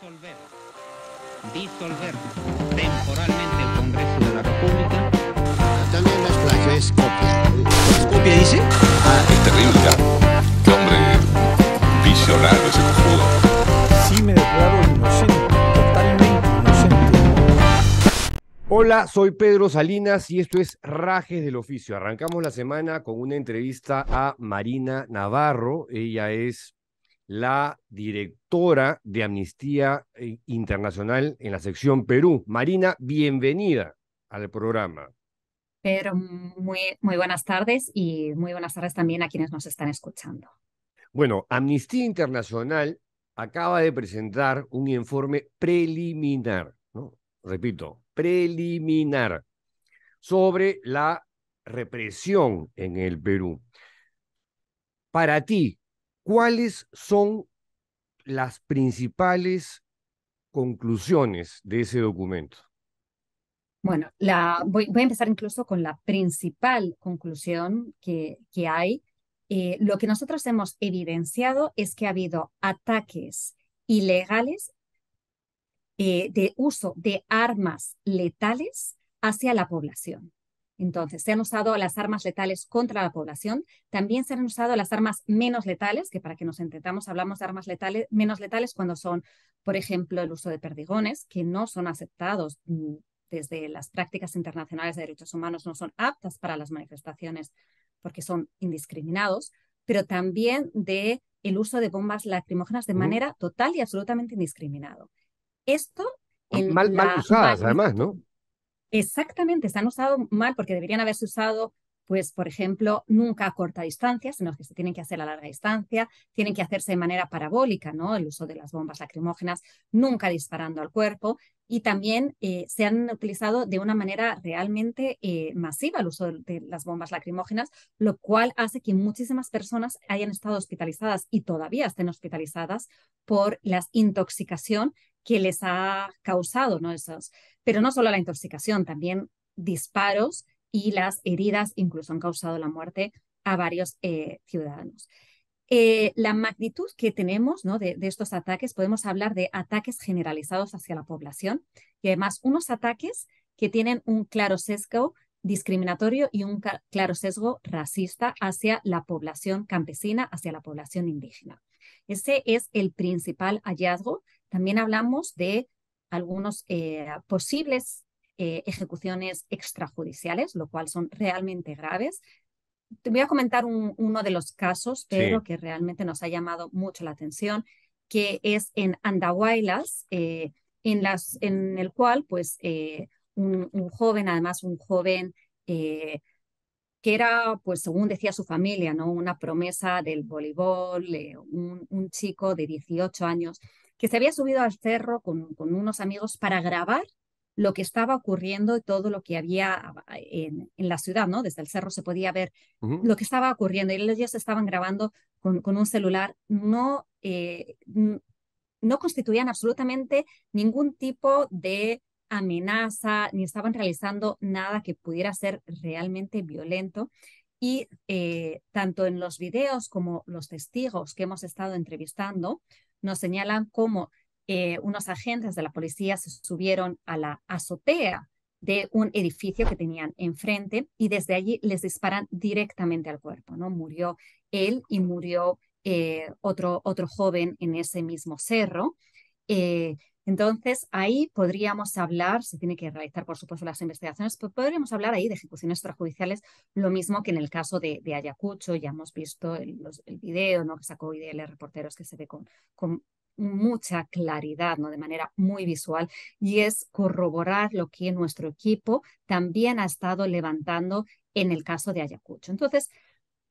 Disolver. Disolver temporalmente el Congreso de la República. También las playas es copia. ¿Copia dice? Ah, es terrible. Qué hombre visionario ese cojudo. Sí, me declaro inocente. Totalmente inocente. Hola, soy Pedro Salinas y esto es Rajes del Oficio. Arrancamos la semana con una entrevista a Marina Navarro. Ella es la directora de Amnistía eh, Internacional en la sección Perú. Marina, bienvenida al programa. Pero muy, muy buenas tardes y muy buenas tardes también a quienes nos están escuchando. Bueno, Amnistía Internacional acaba de presentar un informe preliminar, ¿no? repito, preliminar, sobre la represión en el Perú. Para ti, ¿cuáles son las principales conclusiones de ese documento? Bueno, la, voy, a empezar incluso con la principal conclusión que, hay. Eh, lo que nosotros hemos evidenciado es que ha habido ataques ilegales eh, de uso de armas letales hacia la población. Entonces, se han usado las armas letales contra la población, también se han usado las armas menos letales, que para que nos entendamos hablamos de armas letales, menos letales cuando son, por ejemplo, el uso de perdigones, que no son aceptados mm, desde las prácticas internacionales de derechos humanos, no son aptas para las manifestaciones porque son indiscriminados, pero también de el uso de bombas lacrimógenas de manera total y absolutamente indiscriminado. Esto... En mal, mal usadas, además, ¿no? Exactamente, se han usado mal porque deberían haberse usado, pues, por ejemplo, nunca a corta distancia, sino que se tienen que hacer a larga distancia, tienen que hacerse de manera parabólica, ¿no? El uso de las bombas lacrimógenas, nunca disparando al cuerpo. Y también eh, se han utilizado de una manera realmente eh, masiva el uso de, las bombas lacrimógenas, lo cual hace que muchísimas personas hayan estado hospitalizadas y todavía estén hospitalizadas por la intoxicación que les ha causado ¿no? esos, pero no solo la intoxicación, también disparos y las heridas incluso han causado la muerte a varios eh, ciudadanos. Eh, la magnitud que tenemos ¿no? de, estos ataques, podemos hablar de ataques generalizados hacia la población y además unos ataques que tienen un claro sesgo discriminatorio y un claro sesgo racista hacia la población campesina, hacia la población indígena. Ese es el principal hallazgo. También hablamos de algunos eh, posibles eh, ejecuciones extrajudiciales, lo cual son realmente graves. Te voy a comentar uno de los casos, pero que realmente nos ha llamado mucho la atención, que es en Andahuaylas, eh, en, las, en el cual pues, un, joven, además un joven que era, pues según decía su familia, ¿no? una promesa del voleibol, un chico de 18 años, que se había subido al cerro con, unos amigos para grabar lo que estaba ocurriendo y todo lo que había ah, en, la ciudad, ¿no? Desde el cerro se podía ver lo que estaba ocurriendo y ellos estaban grabando con, un celular. No, eh, no constituían absolutamente ningún tipo de amenaza, ni estaban realizando nada que pudiera ser realmente violento. Y eh, tanto en los videos como los testigos que hemos estado entrevistando, nos señalan cómo eh, unos agentes de la policía se subieron a la azotea de un edificio que tenían enfrente y desde allí les disparan directamente al cuerpo, ¿no? Murió él y murió eh, otro, otro joven en ese mismo cerro. Eh, entonces, ahí podríamos hablar, se tiene que realizar, por supuesto, las investigaciones, pero pues podríamos hablar ahí de ejecuciones extrajudiciales, lo mismo que en el caso de, Ayacucho, ya hemos visto el, video ¿no? que sacó IDL Reporteros, que se ve con, con mucha claridad, ¿no? de manera muy visual, y es corroborar lo que nuestro equipo también ha estado levantando en el caso de Ayacucho. Entonces,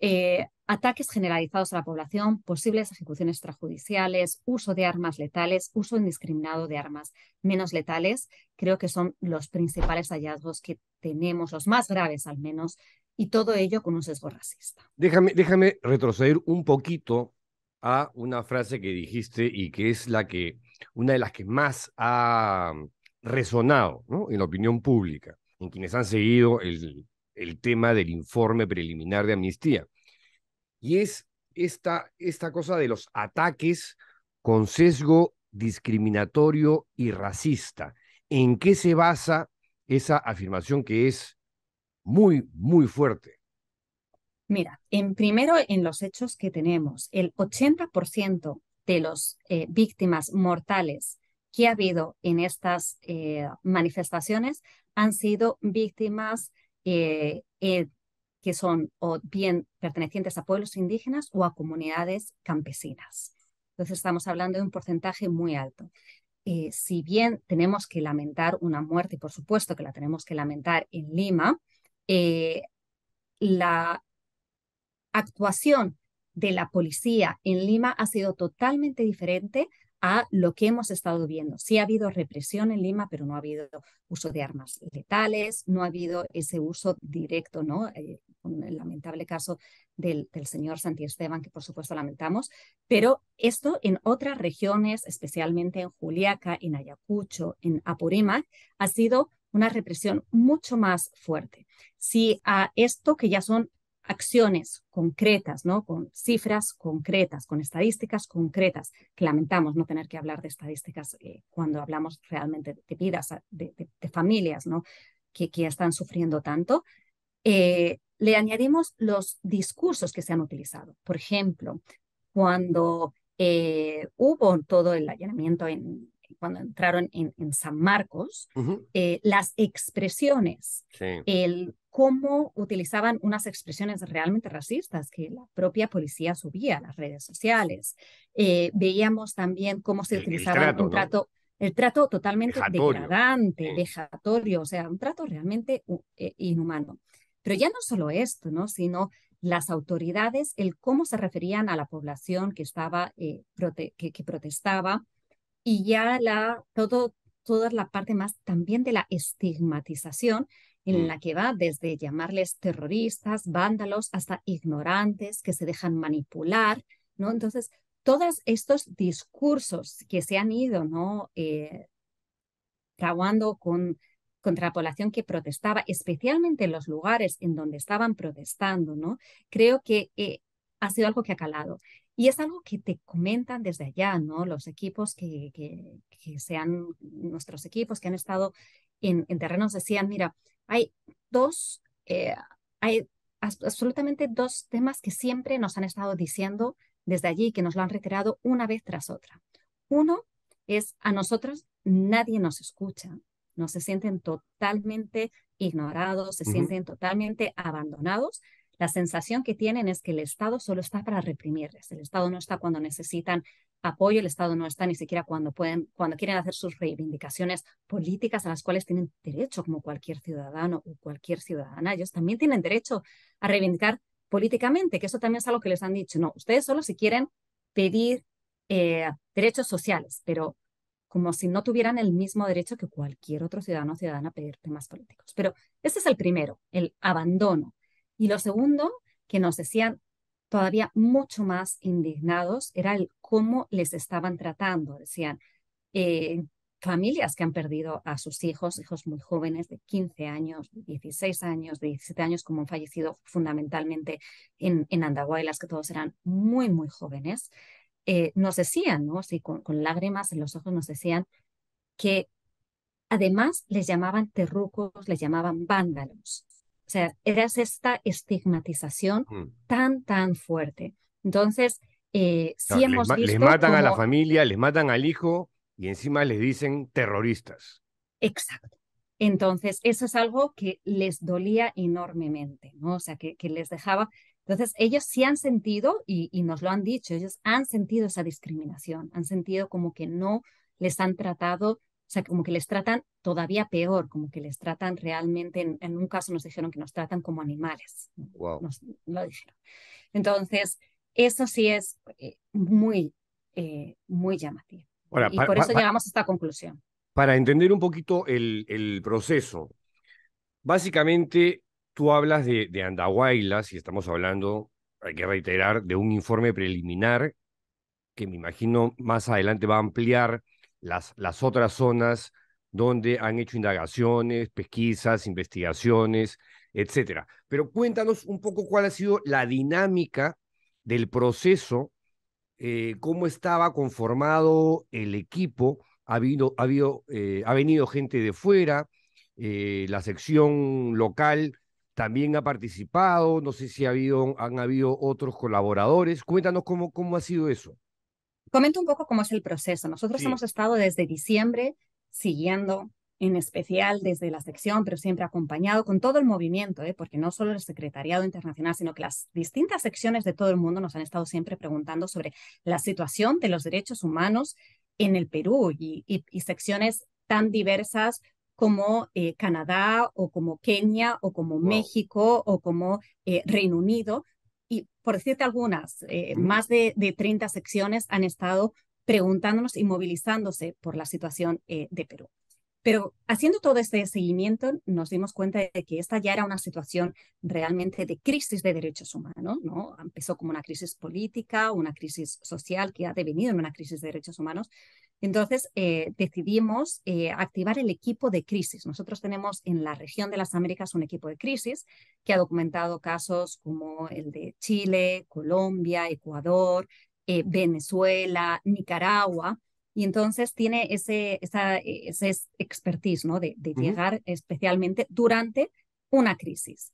eh, ataques generalizados a la población, posibles ejecuciones extrajudiciales, uso de armas letales, uso indiscriminado de armas menos letales, creo que son los principales hallazgos que tenemos, los más graves al menos, y todo ello con un sesgo racista. Déjame, déjame retroceder un poquito a una frase que dijiste y que es la que, una de las que más ha resonado en la opinión pública, en quienes han seguido el el tema del informe preliminar de amnistía. Y es esta, esta cosa de los ataques con sesgo discriminatorio y racista. ¿En qué se basa esa afirmación que es muy, muy fuerte? Mira, en primero en los hechos que tenemos, el 80% de las eh, víctimas mortales que ha habido en estas eh, manifestaciones han sido víctimas eh, eh, que son o bien pertenecientes a pueblos indígenas o a comunidades campesinas. Entonces estamos hablando de un porcentaje muy alto. Eh, si bien tenemos que lamentar una muerte, por supuesto que la tenemos que lamentar en Lima, la actuación de la policía en Lima ha sido totalmente diferente a lo que hemos estado viendo. Sí ha habido represión en Lima, pero no ha habido uso de armas letales, no ha habido ese uso directo, ¿no? Eh, el lamentable caso del, señor Santi Esteban, que por supuesto lamentamos, pero esto en otras regiones, especialmente en Juliaca, en Ayacucho, en Apurímac, ha sido una represión mucho más fuerte. Si a esto, que ya son acciones concretas, ¿no? Con cifras concretas, con estadísticas concretas, que lamentamos no tener que hablar de estadísticas eh, cuando hablamos realmente de vidas, de, familias, ¿no? Que, que, están sufriendo tanto. Eh, le añadimos los discursos que se han utilizado. Por ejemplo, cuando eh, hubo todo el allanamiento en, cuando entraron en, San Marcos, eh, las expresiones, el cómo utilizaban unas expresiones realmente racistas que la propia policía subía a las redes sociales. Eh, veíamos también cómo se utilizaba el trato, un trato, el trato totalmente degradante, o sea, un trato realmente uh, eh, inhumano. Pero ya no solo esto, ¿no? sino las autoridades, el cómo se referían a la población que, estaba, que, que, protestaba, y ya la, todo, toda la parte más también de la estigmatización en mm. la que va desde llamarles terroristas, vándalos, hasta ignorantes que se dejan manipular, ¿no? Entonces, todos estos discursos que se han ido, ¿no? Eh, con, contra la población que protestaba, especialmente en los lugares en donde estaban protestando, ¿no? Creo que eh, ha sido algo que ha calado. Y es algo que te comentan desde allá, ¿no? Los equipos que, sean, nuestros equipos que han estado en, en terrenos decían, mira, hay dos, eh, hay absolutamente dos temas que siempre nos han estado diciendo desde allí, que nos lo han reiterado una vez tras otra. Uno es, a nosotros nadie nos escucha, no se sienten totalmente ignorados, se sienten totalmente abandonados la sensación que tienen es que el Estado solo está para reprimirles. El Estado no está cuando necesitan apoyo, el Estado no está ni siquiera cuando, pueden, cuando quieren hacer sus reivindicaciones políticas a las cuales tienen derecho como cualquier ciudadano o cualquier ciudadana. Ellos también tienen derecho a reivindicar políticamente, que eso también es algo que les han dicho. No, ustedes solo si quieren pedir eh, derechos sociales, pero como si no tuvieran el mismo derecho que cualquier otro ciudadano o ciudadana a pedir temas políticos. Pero ese es el primero, el abandono y lo segundo, que nos decían todavía mucho más indignados, era el cómo les estaban tratando. Decían, eh, familias que han perdido a sus hijos, hijos muy jóvenes de 15 años, 16 años, 17 años, como han fallecido fundamentalmente en, en Andahuaylas, que todos eran muy, muy jóvenes, eh, nos decían, ¿no? Sí, con, con, lágrimas en los ojos nos decían que además les llamaban terrucos, les llamaban vándalos, o sea, era esta estigmatización mm. tan, tan fuerte. Entonces, eh, hemos visto les matan a la familia, les matan al hijo y encima les dicen terroristas. Exacto. Entonces, eso es algo que les dolía enormemente, ¿no? O sea, que, les dejaba. Entonces, ellos sí han sentido, y, nos lo han dicho, ellos han sentido esa discriminación, han sentido como que no les han tratado o sea, como que les tratan todavía peor, como que les tratan realmente, en, un caso nos dijeron que nos tratan como animales. Wow. Entonces, eso sí es eh, muy, eh, muy llamativo. y por eso llegamos a esta conclusión. Para entender un poquito el, proceso, básicamente tú hablas de, de Andahuaylas y estamos hablando, hay que reiterar, de un informe preliminar que me imagino más adelante va a ampliar las, otras zonas donde han hecho indagaciones, pesquisas, investigaciones, etcétera. Pero cuéntanos un poco cuál ha sido la dinámica del proceso, eh, cómo estaba conformado el equipo, ha, habido, ha, habido, eh, ha venido gente de fuera, eh, la sección local también ha participado, no sé si ha habido, han habido otros colaboradores. Cuéntanos cómo, cómo ha sido eso comento un poco cómo es el proceso. Nosotros hemos estado desde diciembre siguiendo en especial desde la sección, pero siempre acompañado con todo el movimiento, ¿eh? porque no solo el Secretariado Internacional, sino que las distintas secciones de todo el mundo nos han estado siempre preguntando sobre la situación de los derechos humanos en el Perú y, secciones tan diversas como eh, Canadá o como Kenia o como México o como eh, Reino Unido, y por decirte algunas, eh, más de, 30 secciones han estado preguntándonos y movilizándose por la situación eh, de Perú. Pero haciendo todo este seguimiento nos dimos cuenta de que esta ya era una situación realmente de crisis de derechos humanos, ¿no? Empezó como una crisis política, una crisis social que ha devenido en una crisis de derechos humanos, entonces eh, decidimos eh, activar el equipo de crisis. Nosotros tenemos en la región de las Américas un equipo de crisis que ha documentado casos como el de Chile, Colombia, Ecuador, eh, Venezuela, Nicaragua. Y entonces tiene ese, esa, expertise ¿no? de, llegar especialmente durante una crisis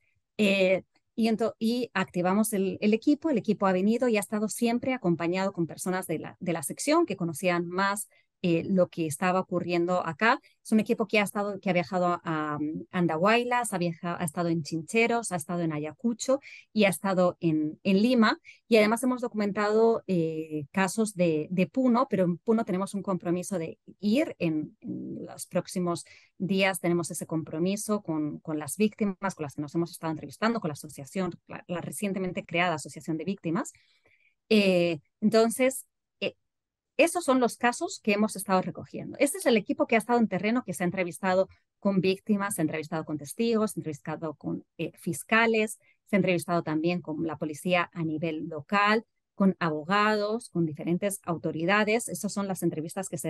y, activamos el, el, equipo. El equipo ha venido y ha estado siempre acompañado con personas de la, de la sección que conocían más eh, lo que estaba ocurriendo acá. Es un equipo que ha, estado, que ha viajado a mm, Andahuaylas, ha, viajado, ha estado en Chincheros, ha estado en Ayacucho y ha estado en, en Lima. Y además hemos documentado eh, casos de, de, Puno, pero en Puno tenemos un compromiso de ir en, los próximos días. Tenemos ese compromiso con, con, las víctimas, con las que nos hemos estado entrevistando, con la asociación, la, recientemente creada Asociación de Víctimas. Eh, entonces, esos son los casos que hemos estado recogiendo. Este es el equipo que ha estado en terreno, que se ha entrevistado con víctimas, se ha entrevistado con testigos, se ha entrevistado con eh, fiscales, se ha entrevistado también con la policía a nivel local, con abogados, con diferentes autoridades. Esas son las entrevistas que se,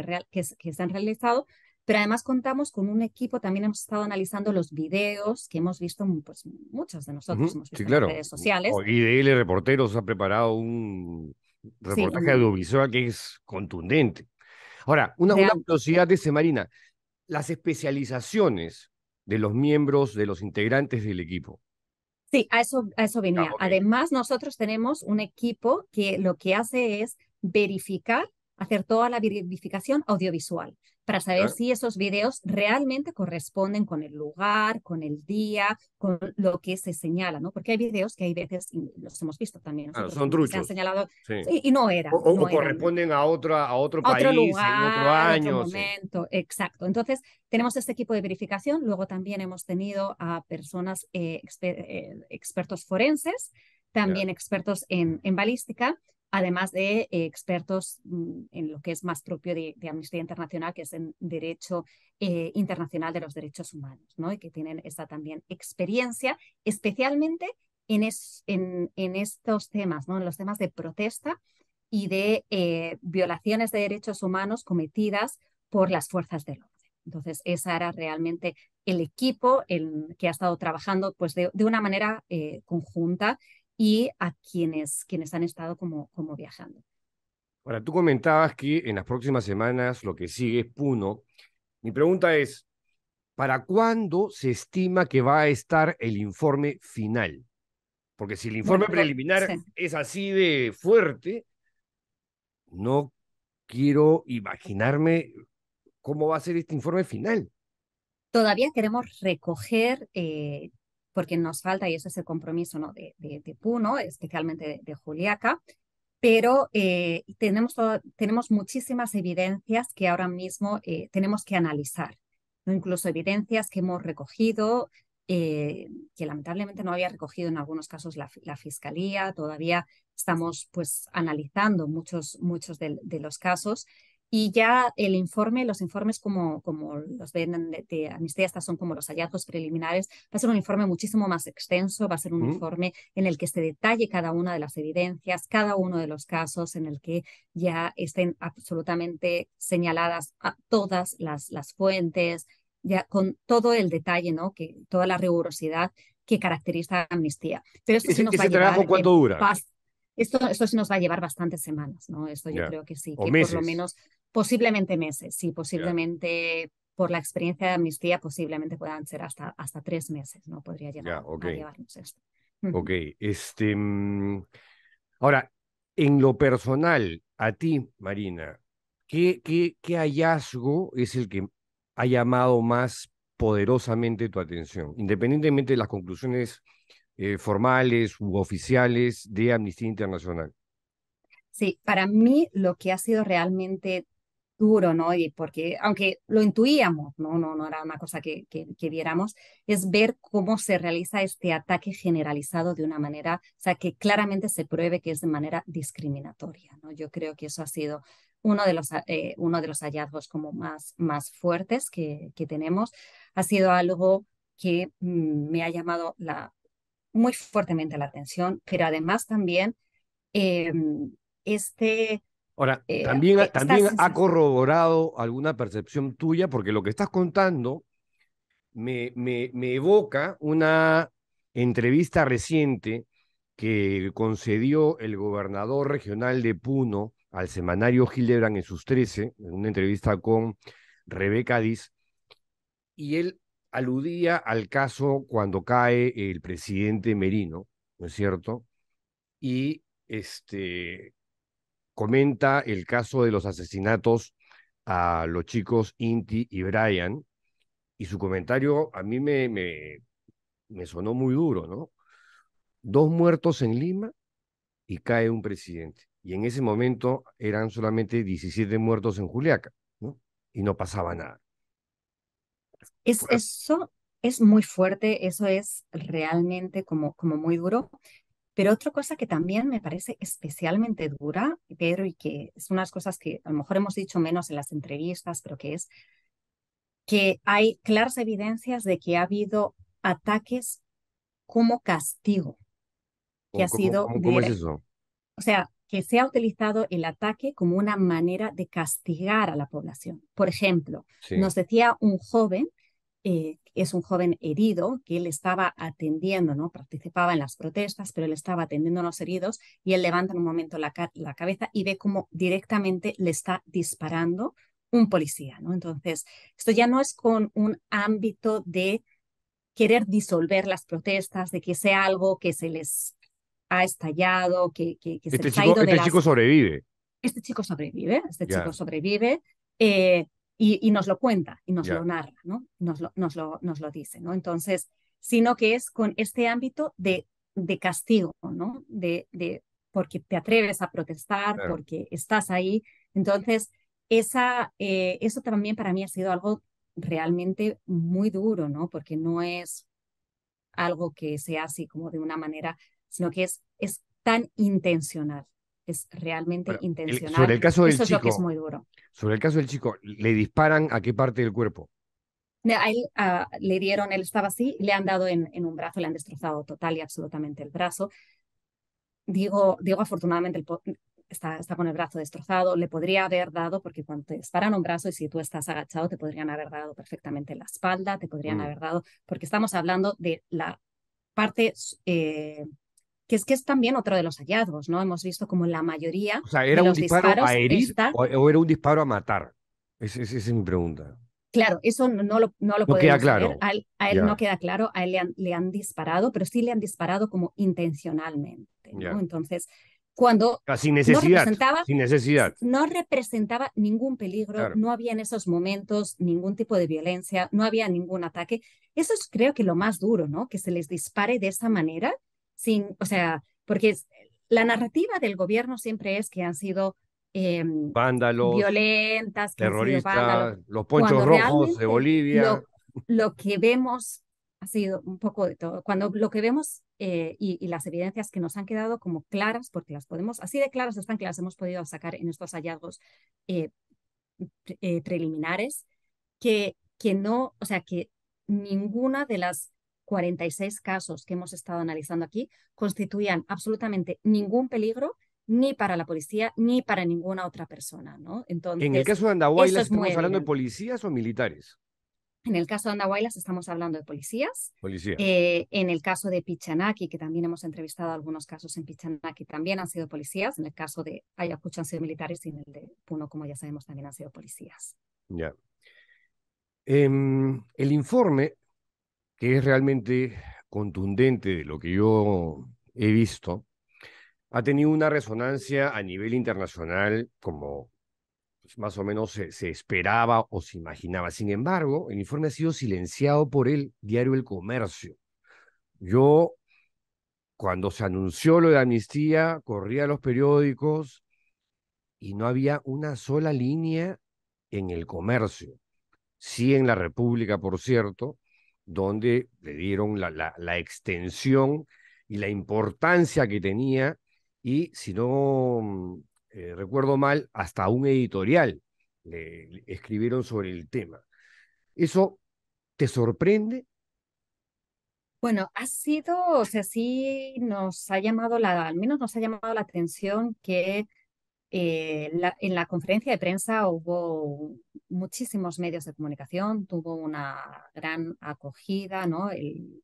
han realizado, pero además contamos con un equipo, también hemos estado analizando los videos que hemos visto, pues muchos de nosotros claro. en redes sociales. Y de Reporteros ha preparado un reportaje audiovisual que es contundente. Ahora, una, una curiosidad de Marina, las especializaciones de los miembros, de los integrantes del equipo. Sí, a eso, a eso venía. Ah, Además, nosotros tenemos un equipo que lo que hace es verificar, hacer toda la verificación audiovisual para saber si esos videos realmente corresponden con el lugar, con el día, con lo que se señala, ¿no? Porque hay videos que hay veces, y los hemos visto también, han señalado y, no eran. O, corresponden a, otra, a otro país, en otro año. momento, exacto. Entonces, tenemos este equipo de verificación. Luego también hemos tenido a personas, eh, eh, expertos forenses, también expertos en balística, además de eh, expertos mm, en lo que es más propio de, Amnistía Internacional, que es en Derecho eh, Internacional de los Derechos Humanos, ¿no? y que tienen esta también experiencia, especialmente en, estos temas, ¿no? en los temas de protesta y de eh, violaciones de derechos humanos cometidas por las fuerzas del orden. Entonces, esa era realmente el equipo que ha estado trabajando pues, de, una manera conjunta y a quienes, quienes han estado como, como viajando. Ahora, tú comentabas que en las próximas semanas lo que sigue es Puno. Mi pregunta es, ¿para cuándo se estima que va a estar el informe final? Porque si el informe preliminar es así de fuerte, no quiero imaginarme cómo va a ser este informe final. Todavía queremos recoger eh, porque nos falta, y eso es el compromiso ¿no? de, Puno, especialmente de, Juliaca, pero eh, tenemos, tenemos muchísimas evidencias que ahora mismo eh, tenemos que analizar, ¿no? incluso evidencias que hemos recogido, eh, que lamentablemente no había recogido en algunos casos la, Fiscalía, todavía estamos pues analizando muchos, muchos de los casos y ya el informe, los informes como, como los ven de, Amnistía, estas son como los hallazgos preliminares, va a ser un informe muchísimo más extenso, va a ser un informe en el que se detalle cada una de las evidencias, cada uno de los casos, en el que ya estén absolutamente señaladas todas las, las fuentes, ya con todo el detalle, ¿no? que, toda la rigurosidad que caracteriza Amnistía. Pero trabajo cuánto dura? Esto, sí nos va a llevar bastantes semanas, ¿no? Esto yo creo que sí, que por lo menos, posiblemente meses, sí, posiblemente por la experiencia de amnistía, posiblemente puedan ser hasta, hasta tres meses, ¿no? Podría llegar llevarnos esto. Ok, este. Mm, ahora, en lo personal, a ti, Marina, ¿qué, qué, qué hallazgo es el que ha llamado más poderosamente tu atención, independientemente de las conclusiones eh, formales u oficiales de Amnistía Internacional. Sí, para mí lo que ha sido realmente duro, ¿no? Y porque, aunque lo intuíamos, no, no, no era una cosa que, que, viéramos, es ver cómo se realiza este ataque generalizado de una manera, o sea, que claramente se pruebe que es de manera discriminatoria, ¿no? Yo creo que eso ha sido uno de los, eh, uno de los hallazgos como más, más fuertes que, que tenemos. Ha sido algo que mm, me ha llamado la, muy fuertemente la atención, pero además también eh, este... Ahora, también, eh, también ha eh, corroborado alguna percepción tuya, porque lo que estás contando me, me, evoca una entrevista reciente que concedió el gobernador regional de Puno al semanario Gildebrand en sus 13, en una entrevista con Rebeca Diz, y él aludía al caso cuando cae el presidente Merino, ¿no es cierto? Y este, comenta el caso de los asesinatos a los chicos Inti y Brian, y su comentario a mí me, me, me sonó muy duro, ¿no? Dos muertos en Lima y cae un presidente. Y en ese momento eran solamente 17 muertos en Juliaca, ¿no? Y no pasaba nada. Eso es muy fuerte, eso es realmente como, como muy duro. Pero otra cosa que también me parece especialmente dura, Pedro, y que es unas cosas que a lo mejor hemos dicho menos en las entrevistas, pero que es que hay claras evidencias de que ha habido ataques como castigo, que ha sido... ¿cómo, es eso? O sea, que se ha utilizado el ataque como una manera de castigar a la población. Por ejemplo, nos decía un joven eh, es un joven herido que él estaba atendiendo, ¿no? Participaba en las protestas, pero él estaba atendiendo a los heridos y él levanta en un momento la, cabeza y ve cómo directamente le está disparando un policía, ¿no? Entonces, esto ya no es con un ámbito de querer disolver las protestas, de que sea algo que se les ha estallado, que, que, se este ha ido de Este chico sobrevive. Este chico sobrevive, este chico sobrevive. Eh, y, nos lo cuenta y nos lo narra, ¿no? Nos lo, nos lo, nos lo dice, ¿no? Entonces, sino que es con este ámbito de, de castigo, ¿no? De, de, porque te atreves a protestar, porque estás ahí. Entonces, esa, eh, eso también para mí ha sido algo realmente muy duro, ¿no? Porque no es algo que sea así como de una manera, sino que es, es tan intencional, es realmente intencional. sobre el caso del chico, muy duro. Sobre el caso del chico, ¿le disparan a qué parte del cuerpo? ahí le dieron, él estaba así, le han dado en, un brazo, le han destrozado total y absolutamente el brazo. Digo, digo afortunadamente, el está, está con el brazo destrozado, le podría haber dado, porque cuando te disparan un brazo y si tú estás agachado, te podrían haber dado perfectamente la espalda, te podrían mm. haber dado, porque estamos hablando de la parte eh, que es que es también otro de los hallazgos, ¿no? Hemos visto como la mayoría. O sea, ¿era un disparo a herir o, era un disparo a matar? esa es mi pregunta. Claro, eso no lo, no lo podemos A él, no queda claro, a él le han, disparado, pero sí le han disparado como intencionalmente. ¿no? Entonces, cuando sin no representaba, sin necesidad. No representaba ningún peligro, no había en esos momentos ningún tipo de violencia, no había ningún ataque. Eso es creo que lo más duro, ¿no? Que se les dispare de esa manera sin, o sea, porque la narrativa del gobierno siempre es que han sido em, vándalos, violentas, terroristas, los ponchos rojos de Bolivia. Lo, que vemos ha sido un poco de todo. Cuando lo que vemos eh, y, las evidencias que nos han quedado como claras, porque las podemos, así de claras están que las hemos podido sacar en estos hallazgos eh, eh, preliminares, que, que no, o sea, que ninguna de las 46 casos que hemos estado analizando aquí constituían absolutamente ningún peligro ni para la policía ni para ninguna otra persona. ¿no? Entonces, en el caso de Andahuaylas, ¿estamos hablando de policías o militares? En el caso de Andahuaylas estamos hablando de policías. Eh, en el caso de Pichanaki, que también hemos entrevistado algunos casos en Pichanaki, también han sido policías. En el caso de Ayacucho han sido militares y en el de Puno, como ya sabemos, también han sido policías. Ya. Em, el informe que es realmente contundente de lo que yo he visto, ha tenido una resonancia a nivel internacional como pues, más o menos se, se, esperaba o se imaginaba. Sin embargo, el informe ha sido silenciado por el diario El Comercio. Yo, cuando se anunció lo de amnistía, corría a los periódicos y no había una sola línea en el comercio. Sí en la República, por cierto, donde le dieron la, extensión y la importancia que tenía y, si no mm, eh, recuerdo mal, hasta un editorial le, escribieron sobre el tema. ¿Eso te sorprende? Bueno, ha sido, o sea, sí nos ha llamado la, al menos nos ha llamado la atención que eh, la, en la conferencia de prensa hubo muchísimos medios de comunicación, tuvo una gran acogida, ¿no?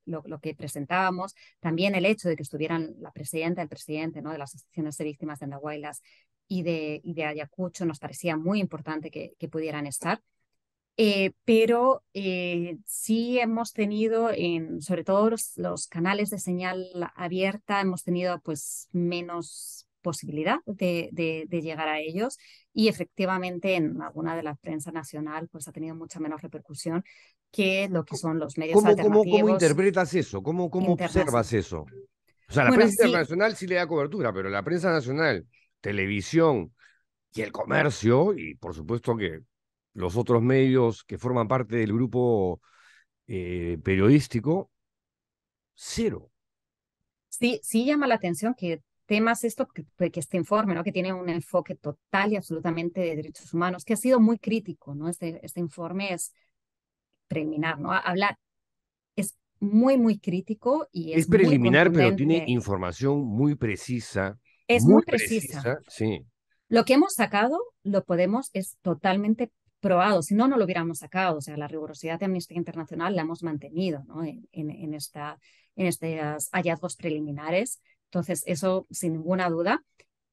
lo, que presentábamos, también el hecho de que estuvieran la presidenta, el presidente ¿no? de las asociaciones de víctimas de Andahuaylas y de, de Ayacucho, nos parecía muy importante que, que pudieran estar. Eh, pero eh, sí hemos tenido, en, sobre todo los, los, canales de señal abierta, hemos tenido pues menos posibilidad de, llegar a ellos y efectivamente en alguna de las prensa nacional pues ha tenido mucha menos repercusión que lo que son los medios ¿Cómo, alternativos. ¿Cómo, interpretas eso? ¿Cómo, cómo observas eso? O sea, la prensa internacional sí le da cobertura, pero la prensa nacional, televisión y el comercio, y por supuesto que los otros medios que forman parte del grupo eh, periodístico, cero. Sí, sí llama la atención que temas, esto pues, que, este informe, ¿no? que tiene un enfoque total y absolutamente de derechos humanos, que ha sido muy crítico, ¿no? Este, este informe es preliminar, ¿no? Hablar es muy, muy crítico y es... preliminar, pero tiene información muy precisa. Es muy, precisa. Sí. Lo que hemos sacado lo podemos, es totalmente probado, si no, no lo hubiéramos sacado. O sea, la rigurosidad de Amnistía Internacional la hemos mantenido ¿no? en, en, esta, en estos hallazgos preliminares entonces, eso sin ninguna duda.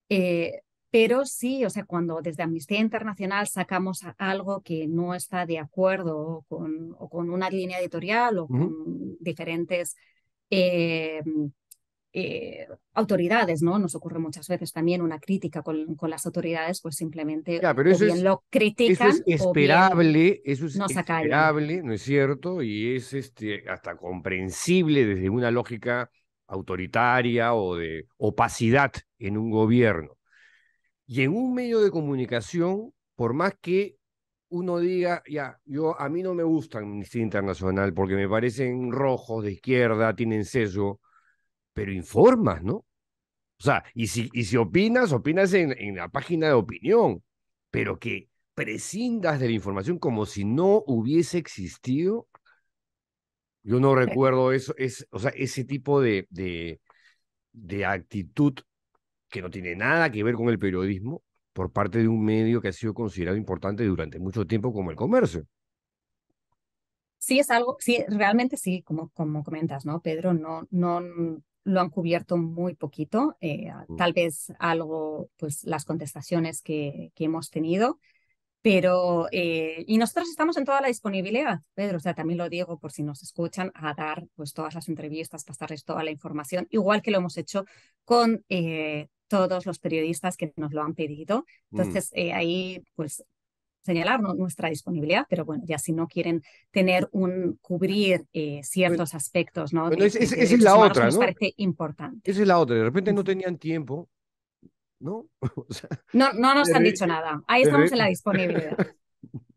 Eh, pero sí, o sea, cuando desde Amnistía Internacional sacamos algo que no está de acuerdo con, o con una línea editorial o con diferentes eh, eh, autoridades, ¿no? Nos ocurre muchas veces también una crítica con, con las autoridades, pues simplemente pero lo critican. Eso es esperable, eso es esperable, ¿no es cierto? Y es este, hasta comprensible desde una lógica autoritaria o de opacidad en un gobierno. Y en un medio de comunicación, por más que uno diga, ya, yo a mí no me gusta Amnistía Internacional porque me parecen rojos de izquierda, tienen sesgo, pero informas, ¿no? O sea, y si, y si opinas, opinas en, en la página de opinión, pero que prescindas de la información como si no hubiese existido, yo no recuerdo eso, es, o sea, ese tipo de, actitud que no tiene nada que ver con el periodismo por parte de un medio que ha sido considerado importante durante mucho tiempo como el comercio. Sí, es algo, sí, realmente sí, como, como comentas, ¿no, Pedro? No, no mm, lo han cubierto muy poquito, eh, mm. tal vez algo, pues las contestaciones que, que hemos tenido, pero, eh, y nosotros estamos en toda la disponibilidad, Pedro, o sea, también lo digo por si nos escuchan, a dar pues todas las entrevistas, pasarles toda la información, igual que lo hemos hecho con eh, todos los periodistas que nos lo han pedido. Mm. Entonces, eh, ahí pues señalar nuestra disponibilidad, pero bueno, ya si no quieren tener un cubrir ciertos aspectos, ¿no? es, esa es la otra, ¿no? parece importante. Esa es la otra. De repente no tenían tiempo ¿no? no, no nos han dicho nada. Ahí estamos en la disponibilidad.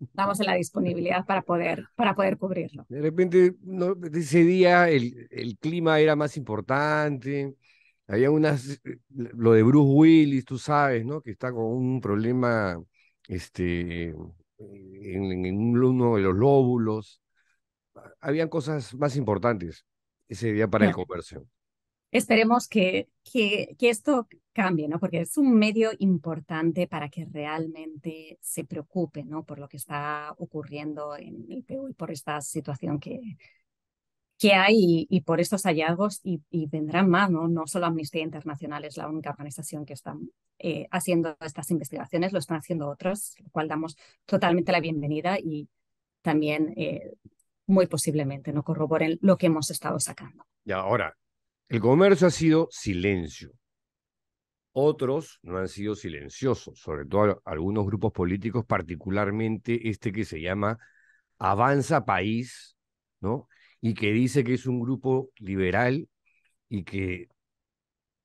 Estamos en la disponibilidad para poder, para poder cubrirlo. De repente, ese día el, el, clima era más importante. Había unas, eh, lo de Bruce Willis, tú sabes, ¿no? Que está con un problema este, en, uno de los lóbulos. Habían cosas más importantes ese día para el comercio. Esperemos que, que, esto cambie, ¿no? Porque es un medio importante para que realmente se preocupe, ¿no? Por lo que está ocurriendo en el Perú y por esta situación que, que hay y, por estos hallazgos y, vendrán más, ¿no? No solo Amnistía Internacional es la única organización que está eh, haciendo estas investigaciones, lo están haciendo otros, lo cual damos totalmente la bienvenida y también eh, muy posiblemente no corroboren lo que hemos estado sacando. Y ahora, el comercio ha sido silencio. Otros no han sido silenciosos, sobre todo algunos grupos políticos, particularmente este que se llama Avanza País, ¿no? Y que dice que es un grupo liberal y que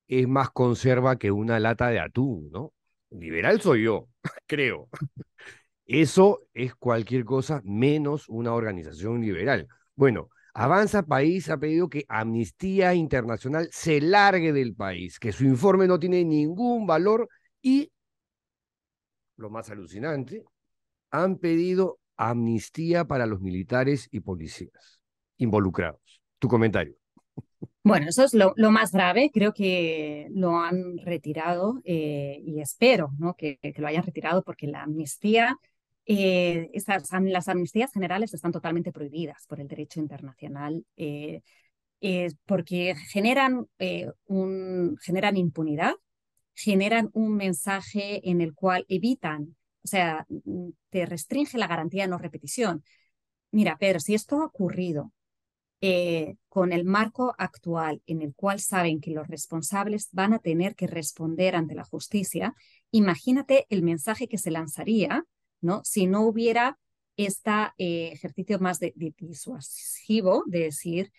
es más conserva que una lata de atún, ¿no? Liberal soy yo, creo. Eso es cualquier cosa menos una organización liberal. Bueno, Avanza País ha pedido que Amnistía Internacional se largue del país, que su informe no tiene ningún valor y, lo más alucinante, han pedido amnistía para los militares y policías involucrados. Tu comentario. Bueno, eso es lo, más grave, creo que lo han retirado eh, y espero ¿no? que, que lo hayan retirado porque la amnistía eh, las amnistías generales están totalmente prohibidas por el derecho internacional eh, eh, porque generan, impunidad, generan un mensaje en el cual evitan, o sea, mm, te restringe la garantía de no repetición. Mira, Pedro, si esto ha ocurrido con el marco actual en el cual saben que los responsables van a tener que responder ante la justicia, imagínate el mensaje que se lanzaría ¿no? Si no hubiera este ejercicio más de, disuasivo de decir,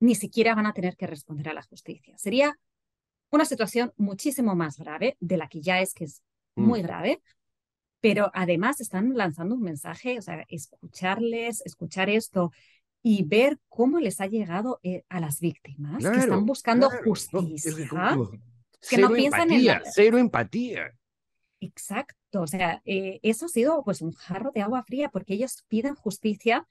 ni siquiera van a tener que responder a la justicia. Sería una situación muchísimo más grave de la que ya es, que es mm. muy grave, pero además están lanzando un mensaje, o sea, escucharles, escuchar esto y ver cómo les ha llegado eh, a las víctimas que están buscando justicia. cero empatía. Exacto o sea, eh, eso ha sido pues un jarro de agua fría porque ellos piden justicia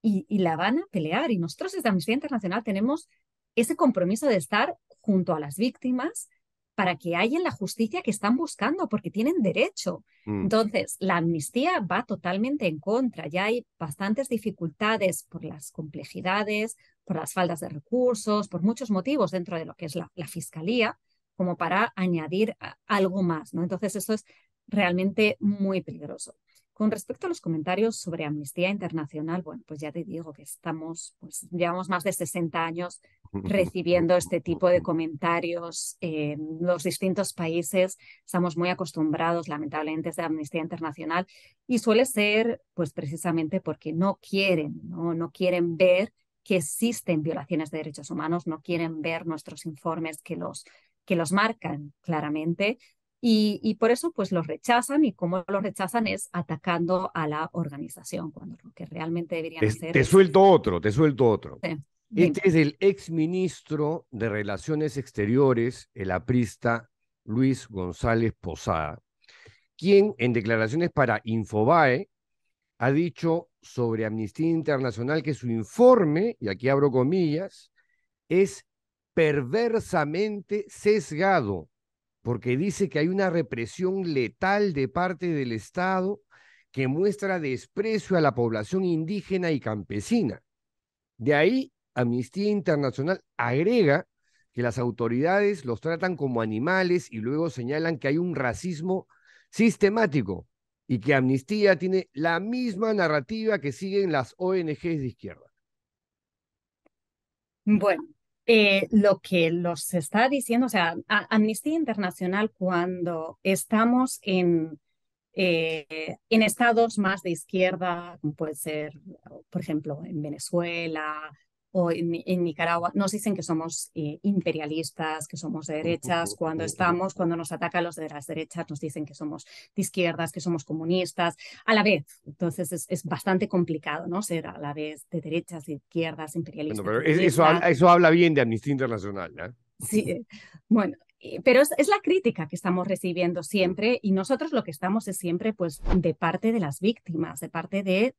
y, la van a pelear. Y nosotros desde Amnistía Internacional tenemos ese compromiso de estar junto a las víctimas para que hayan la justicia que están buscando, porque tienen derecho. Mm. Entonces, la amnistía va totalmente en contra. Ya hay bastantes dificultades por las complejidades, por las faltas de recursos, por muchos motivos dentro de lo que es la, fiscalía, como para añadir algo más. ¿no? Entonces, eso es realmente muy peligroso. Con respecto a los comentarios sobre Amnistía Internacional, bueno, pues ya te digo que estamos, pues llevamos más de 60 años recibiendo este tipo de comentarios en los distintos países. Estamos muy acostumbrados, lamentablemente, a Amnistía Internacional y suele ser, pues precisamente porque no quieren, no, no quieren ver que existen violaciones de derechos humanos, no quieren ver nuestros informes que los que los marcan claramente y, por eso pues los rechazan y como los rechazan es atacando a la organización, cuando lo que realmente deberían hacer. Te suelto otro, te suelto otro. este es el exministro de Relaciones Exteriores, el aprista Luis González Posada, quien en declaraciones para Infobae ha dicho sobre Amnistía Internacional que su informe, y aquí abro comillas, es perversamente sesgado porque dice que hay una represión letal de parte del Estado que muestra desprecio a la población indígena y campesina. De ahí, Amnistía Internacional agrega que las autoridades los tratan como animales y luego señalan que hay un racismo sistemático y que Amnistía tiene la misma narrativa que siguen las ONGs de izquierda. Bueno, eh, lo que los está diciendo, o sea, Amnistía Internacional cuando estamos en, eh, en estados más de izquierda, como puede ser, por ejemplo, en Venezuela, o en, Nicaragua, nos dicen que somos eh, imperialistas, que somos de derechas, cuando estamos, cuando nos atacan los de las derechas, nos dicen que somos de izquierdas, que somos comunistas, a la vez. Entonces es, bastante complicado, ¿no? Ser a la vez de derechas, de izquierdas, imperialistas. eso, eso habla bien de Amnistía Internacional, ¿eh? Sí, eh, bueno, eh, pero es, la crítica que estamos recibiendo siempre y nosotros lo que estamos es siempre pues de parte de las víctimas, de parte de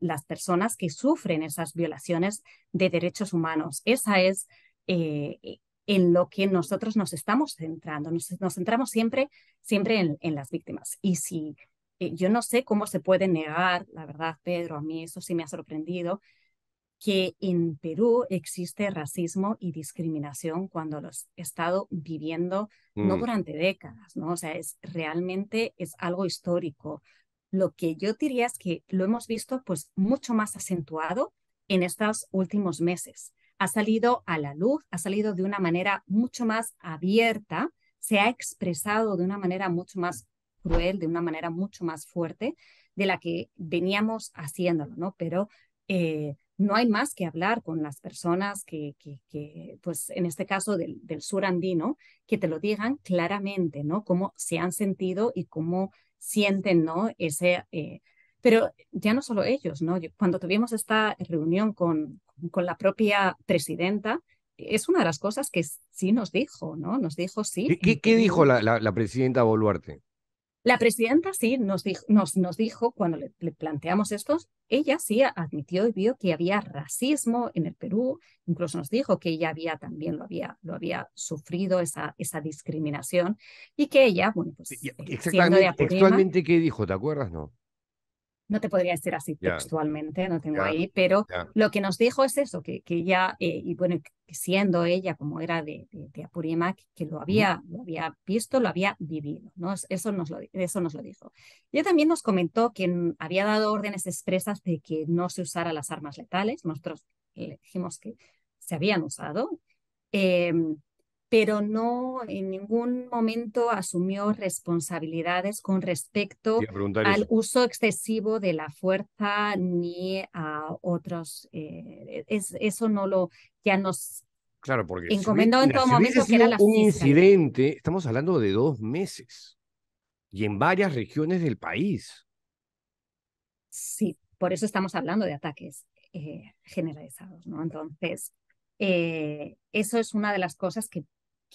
las personas que sufren esas violaciones de derechos humanos. Esa es eh, eh, en lo que nosotros nos estamos centrando, nos, centramos siempre, siempre en, las víctimas. Y si yo no sé cómo se puede negar, la verdad, Pedro, a mí eso sí me ha sorprendido, que en Perú existe racismo y discriminación cuando los he estado viviendo, no mm. durante décadas, ¿no? O sea, es realmente es algo histórico. Lo que yo diría es que lo hemos visto pues mucho más acentuado en estos últimos meses. Ha salido a la luz, ha salido de una manera mucho más abierta, se ha expresado de una manera mucho más cruel, de una manera mucho más fuerte de la que veníamos haciéndolo, ¿no? Pero eh, no hay más que hablar con las personas que, pues en este caso del, del, sur andino, que te lo digan claramente, ¿no? Cómo se han sentido y cómo sienten, ¿no? Ese, eh, pero ya no solo ellos, ¿no? cuando tuvimos esta reunión con, con la propia presidenta, es una de las cosas que sí nos dijo, ¿no? Nos dijo sí. ¿Qué, dijo la, la presidenta Boluarte? La presidenta sí nos dijo, cuando le, planteamos estos, ella sí admitió y vio que había racismo en el Perú, incluso nos dijo que ella había también lo había, sufrido esa, discriminación y que ella, bueno, pues... Eh, exactamente, ¿qué dijo? ¿Te acuerdas? No. No te podría decir así textualmente, no tengo ahí, pero lo que nos dijo es eso, que, que ella, eh, y bueno, siendo ella como era de, de, Apurímac, que lo había, lo había visto, lo había vivido, ¿no? Eso nos, lo, eso nos lo dijo. Ella también nos comentó que había dado órdenes expresas de que no se usara las armas letales, nosotros le dijimos que se habían usado, eh, pero no en ningún momento asumió responsabilidades con respecto al uso excesivo de la fuerza ni a otros. Eh, eso no lo ya nos claro, porque encomendó en un incidente. Estamos hablando de dos meses y en varias regiones del país. Sí, por eso estamos hablando de ataques eh, generalizados, ¿no? Entonces, eh, eso es una de las cosas que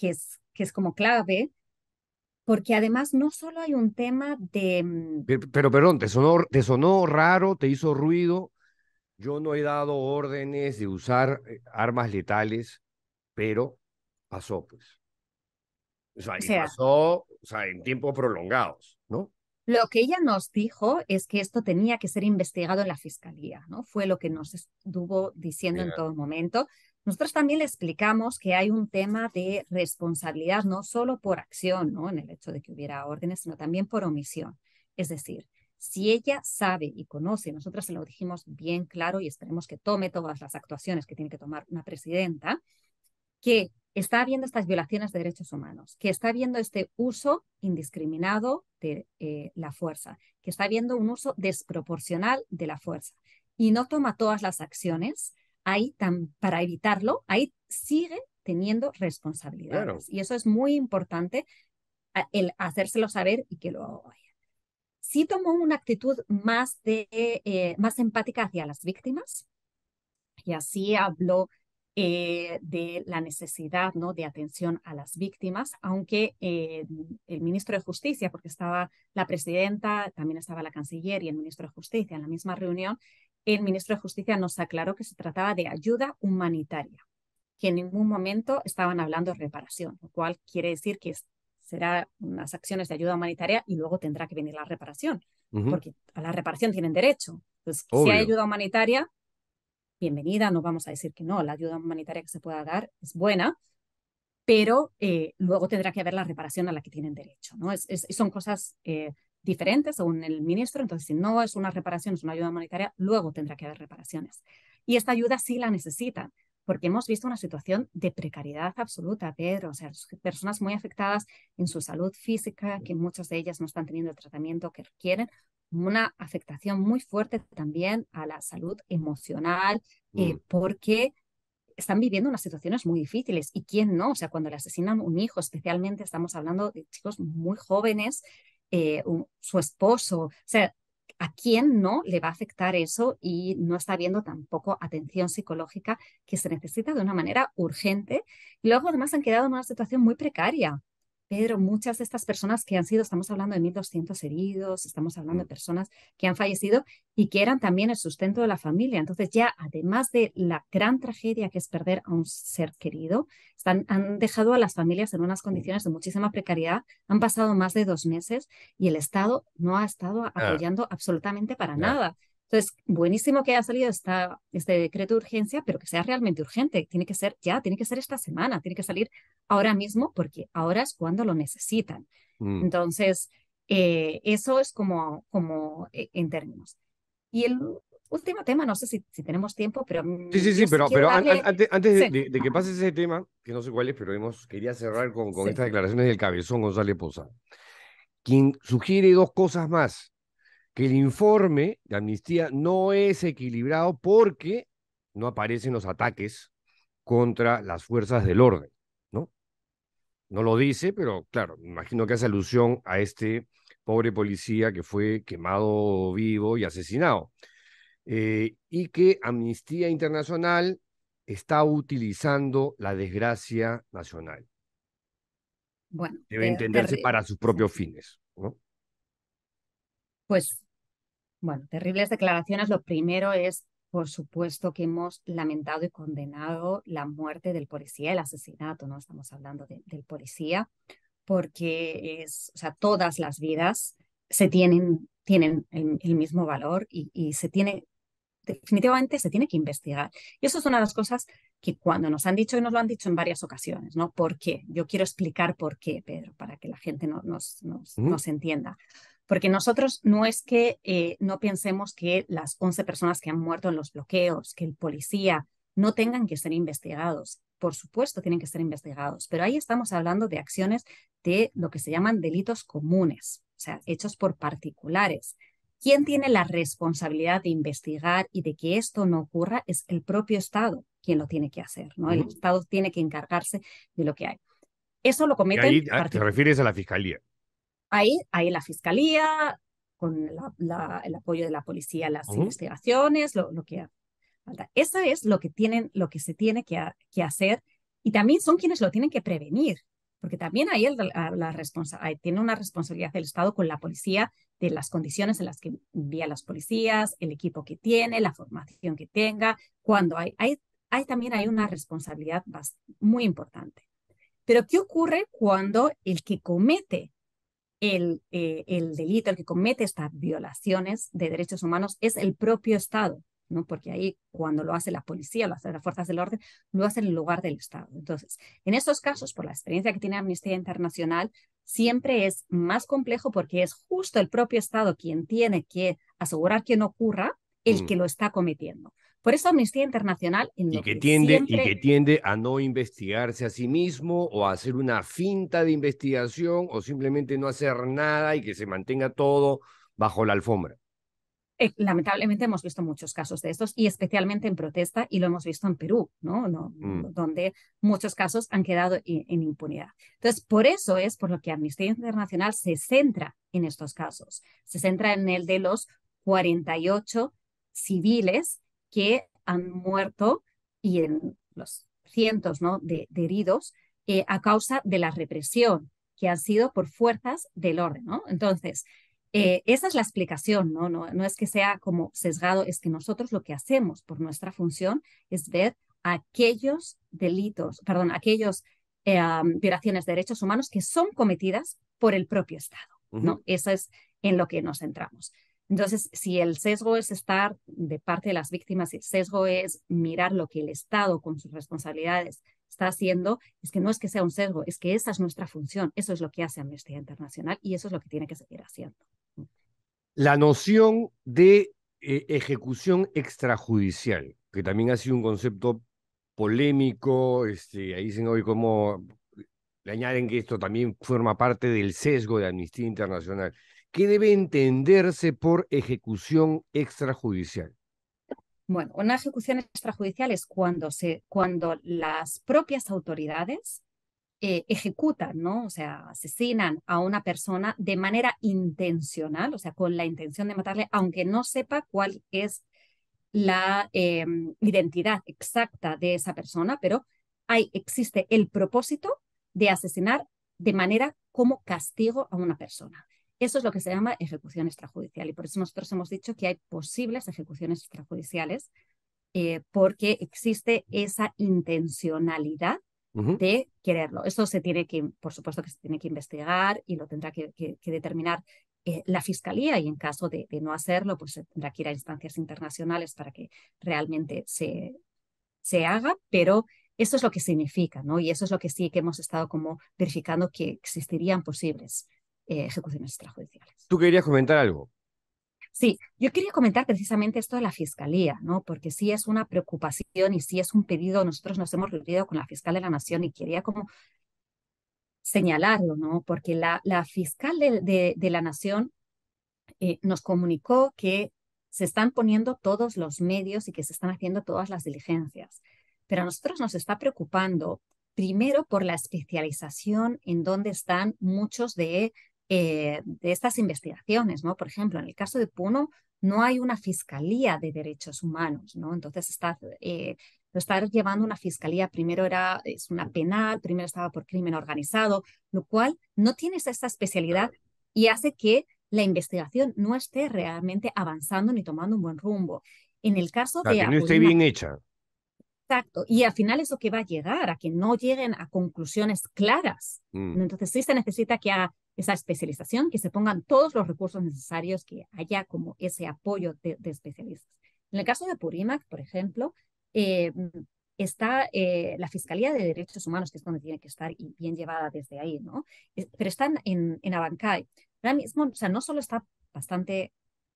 que es, que es como clave, porque además no solo hay un tema de... Mm, pero, perdón, ¿te sonó, ¿te sonó raro? ¿Te hizo ruido? Yo no he dado órdenes de usar eh, armas letales, pero pasó, pues. O sea, pasó o sea, en tiempos prolongados, ¿no? Lo que ella nos dijo es que esto tenía que ser investigado en la fiscalía, ¿no? Fue lo que nos estuvo diciendo en todo momento. Nosotros también le explicamos que hay un tema de responsabilidad, no solo por acción, ¿no? en el hecho de que hubiera órdenes, sino también por omisión. Es decir, si ella sabe y conoce, nosotros se lo dijimos bien claro y esperemos que tome todas las actuaciones que tiene que tomar una presidenta, que está viendo estas violaciones de derechos humanos, que está viendo este uso indiscriminado de eh, la fuerza, que está viendo un uso desproporcional de la fuerza y no toma todas las acciones, ahí para evitarlo, ahí siguen teniendo responsabilidades. Y eso es muy importante, el hacérselo saber y que lo vayan. Sí tomó una actitud más, de, eh, más empática hacia las víctimas y así habló eh, de la necesidad ¿no? de atención a las víctimas, aunque eh, el ministro de Justicia, porque estaba la presidenta, también estaba la canciller y el ministro de Justicia en la misma reunión, el ministro de Justicia nos aclaró que se trataba de ayuda humanitaria, que en ningún momento estaban hablando de reparación, lo cual quiere decir que será unas acciones de ayuda humanitaria y luego tendrá que venir la reparación, porque a la reparación tienen derecho. Entonces, si hay ayuda humanitaria, bienvenida, no vamos a decir que no, la ayuda humanitaria que se pueda dar es buena, pero eh, luego tendrá que haber la reparación a la que tienen derecho. ¿no? Es, son cosas eh, diferentes según el ministro, entonces si no es una reparación, es una ayuda humanitaria, luego tendrá que haber reparaciones. Y esta ayuda sí la necesitan, porque hemos visto una situación de precariedad absoluta, Pedro, o sea, personas muy afectadas en su salud física, que muchas de ellas no están teniendo el tratamiento que requieren, una afectación muy fuerte también a la salud emocional, eh, mm. porque están viviendo unas situaciones muy difíciles. ¿Y quién no? O sea, cuando le asesinan un hijo, especialmente estamos hablando de chicos muy jóvenes eh, su esposo, o sea, ¿a quién no le va a afectar eso y no está habiendo tampoco atención psicológica que se necesita de una manera urgente? Y luego además han quedado en una situación muy precaria pero muchas de estas personas que han sido, estamos hablando de 1.200 heridos, estamos hablando de mm. personas que han fallecido y que eran también el sustento de la familia. Entonces ya, además de la gran tragedia que es perder a un ser querido, están, han dejado a las familias en unas condiciones de muchísima precariedad. Han pasado más de dos meses y el Estado no ha estado ah. apoyando absolutamente para nada. Entonces, buenísimo que haya salido esta, este decreto de urgencia, pero que sea realmente urgente. Tiene que ser ya, tiene que ser esta semana, tiene que salir ahora mismo porque ahora es cuando lo necesitan. Mm. Entonces, eh, eso es como, como eh, en términos. Y el último tema, no sé si, si tenemos tiempo, pero... Mm, sí, sí, sí, pero, pero antes, De, que pase ese tema, que no sé cuál es, pero quería cerrar con, con estas declaraciones del cabezón González Poza, quien sugiere dos cosas más que el informe de amnistía no es equilibrado porque no aparecen los ataques contra las fuerzas del orden, ¿no? No lo dice, pero claro, imagino que hace alusión a este pobre policía que fue quemado vivo y asesinado. Eh, y que Amnistía Internacional está utilizando la desgracia nacional. Bueno, debe entenderse para sus propios fines. ¿no? Pues, bueno, terribles declaraciones. Lo primero es, por supuesto, que hemos lamentado y condenado la muerte del policía, el asesinato, ¿no? Estamos hablando del policía, porque es, o sea, todas las vidas se tienen, tienen el, mismo valor y, se tiene definitivamente se tiene que investigar. Y eso es una de las cosas que cuando nos han dicho, y nos lo han dicho en varias ocasiones, ¿no? ¿Por qué? Yo quiero explicar por qué, Pedro, para que la gente no, nos, nos, nos entienda porque nosotros no es que eh, no pensemos que las 11 personas que han muerto en los bloqueos, que el policía, no tengan que ser investigados. Por supuesto, tienen que ser investigados, pero ahí estamos hablando de acciones de lo que se llaman delitos comunes, o sea, hechos por particulares. ¿Quién tiene la responsabilidad de investigar y de que esto no ocurra es el propio Estado quien lo tiene que hacer, ¿no? El Estado tiene que encargarse de lo que hay. Eso lo cometen. Ahí ah, te refieres a la fiscalía. Ahí, hay la fiscalía, con el apoyo de la policía, las investigaciones, lo, que falta. Eso es lo que, tienen, lo que se tiene que, hacer y también son quienes lo tienen que prevenir, porque también ahí ah, la, tiene una responsabilidad del Estado con la policía de las condiciones en las que envía las policías, el equipo que tiene, la formación que tenga, cuando hay, hay, hay también hay una responsabilidad muy importante. Pero ¿qué ocurre cuando el que comete eh, el, delito, el que comete estas violaciones de derechos humanos es el propio Estado, ¿no? porque ahí cuando lo hace la policía, lo hace las fuerzas del orden, lo hace en lugar del Estado. Entonces, en estos casos, por la experiencia que tiene Amnistía Internacional, siempre es más complejo porque es justo el propio Estado quien tiene que asegurar que no ocurra el que lo está cometiendo. Por eso Amnistía Internacional... y, que tiende, y que tiende a no investigarse a sí mismo o a hacer una finta de investigación o simplemente no hacer nada y que se mantenga todo bajo la alfombra eh, lamentablemente hemos visto muchos casos de estos y especialmente en protesta y lo hemos visto en Perú, ¿no? Mm. Donde muchos casos han quedado en impunidad. Entonces, por eso es por lo que Amnistía Internacional se centra en estos casos. Se centra en el de los 48 civiles que han muerto y en los cientos ¿no? de, heridos eh, a causa de la represión que han sido por fuerzas del orden. ¿no? Entonces, eh, esa es la explicación, ¿no? ¿no? es que sea como sesgado, es que nosotros lo que hacemos por nuestra función es ver aquellos delitos, perdón, aquellos eh, violaciones de derechos humanos que son cometidas por el propio Estado, ¿no? Eso es en lo que nos centramos. Entonces, si el sesgo es estar de parte de las víctimas, si el sesgo es mirar lo que el Estado con sus responsabilidades está haciendo, es que no es que sea un sesgo, es que esa es nuestra función, eso es lo que hace Amnistía Internacional y eso es lo que tiene que seguir haciendo. La noción de eh, ejecución extrajudicial, que también ha sido un concepto polémico, este, ahí dicen hoy cómo le añaden que esto también forma parte del sesgo de Amnistía Internacional. ¿Qué debe entenderse por ejecución extrajudicial? Bueno, una ejecución extrajudicial es cuando, se, cuando las propias autoridades eh, ejecutan, ¿no? O sea, asesinan a una persona de manera intencional, o sea, con la intención de matarle, aunque no sepa cuál es la em, identidad exacta de esa persona, pero hay, existe el propósito de asesinar de manera como castigo a una persona. Eso es lo que se llama ejecución extrajudicial y por eso nosotros hemos dicho que hay posibles ejecuciones extrajudiciales eh, porque existe esa intencionalidad de quererlo. eso se tiene que, por supuesto que se tiene que investigar y lo tendrá que, determinar eh, la fiscalía y en caso de, no hacerlo, pues se tendrá que ir a instancias internacionales para que realmente se, se haga, pero eso es lo que significa, ¿no? Y eso es lo que sí que hemos estado como verificando que existirían posibles eh, ejecuciones extrajudiciales. ¿Tú querías comentar algo? Sí, yo quería comentar precisamente esto de la fiscalía, ¿no? Porque sí es una preocupación y sí es un pedido. Nosotros nos hemos reunido con la fiscal de la Nación y quería como señalarlo, ¿no? Porque la, la fiscal de, la Nación eh, nos comunicó que se están poniendo todos los medios y que se están haciendo todas las diligencias. Pero a nosotros nos está preocupando primero por la especialización en donde están muchos de eh, de estas investigaciones, ¿no? Por ejemplo, en el caso de Puno no hay una fiscalía de derechos humanos, ¿no? Entonces está, eh, lo está llevando una fiscalía, primero era es una penal, primero estaba por crimen organizado, lo cual no tienes esa especialidad y hace que la investigación no esté realmente avanzando ni tomando un buen rumbo. En el caso de... Que bien hecha. Exacto. Y al final es lo que va a llegar, a que no lleguen a conclusiones claras. Mm. Entonces sí se necesita que a, esa especialización, que se pongan todos los recursos necesarios, que haya como ese apoyo de, especialistas. En el caso de Purímac, por ejemplo, eh, está eh, la Fiscalía de Derechos Humanos, que es donde tiene que estar y bien llevada desde ahí, ¿no? Eh, pero están en, en Abancay. Ahora mismo, o sea, no solo está bastante,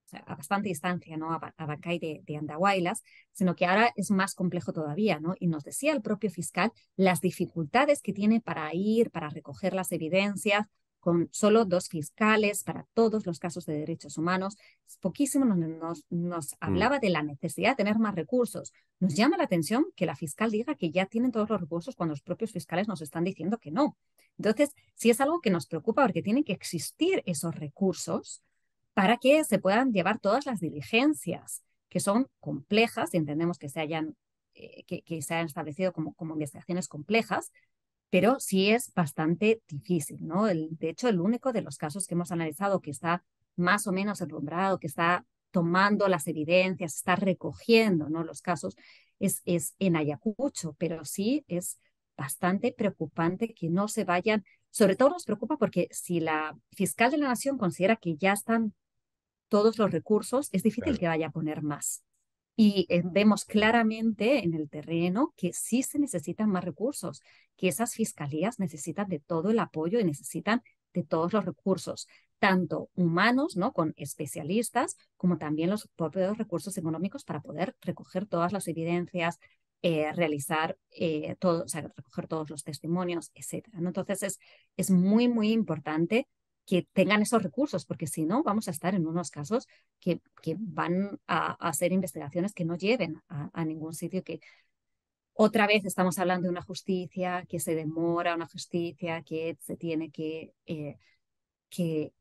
o sea, a bastante distancia, ¿no? Abancay de, de Andahuaylas, sino que ahora es más complejo todavía, ¿no? Y nos decía el propio fiscal las dificultades que tiene para ir, para recoger las evidencias, con solo dos fiscales para todos los casos de derechos humanos. Poquísimo nos, nos, mm. hablaba de la necesidad de tener más recursos. Nos llama la atención que la fiscal diga que ya tienen todos los recursos cuando los propios fiscales nos están diciendo que no. Entonces, sí es algo que nos preocupa porque tienen que existir esos recursos para que se puedan llevar todas las diligencias que son complejas y entendemos que se hayan, eh, se hayan establecido como investigaciones complejas, pero sí es bastante difícil, ¿no? de hecho, el único de los casos que hemos analizado que está más o menos enrumbrado, que está tomando las evidencias, está recogiendo ¿no? los casos, es, es en Ayacucho, pero sí es bastante preocupante que no se vayan. Sobre todo nos preocupa porque si la fiscal de la nación considera que ya están todos los recursos, es difícil que vaya a poner más. Y eh, vemos claramente en el terreno que sí se necesitan más recursos, que esas fiscalías necesitan de todo el apoyo y necesitan de todos los recursos, tanto humanos, ¿no? con especialistas, como también los propios recursos económicos para poder recoger todas las evidencias, eh, realizar eh, recoger todos los testimonios, etc. Entonces es, es muy, muy importante que tengan esos recursos, porque si no, vamos a estar en unos casos que, que van a, hacer investigaciones que no lleven a, ningún sitio, que otra vez estamos hablando de una justicia que se demora, una justicia que se tiene que, eh, que,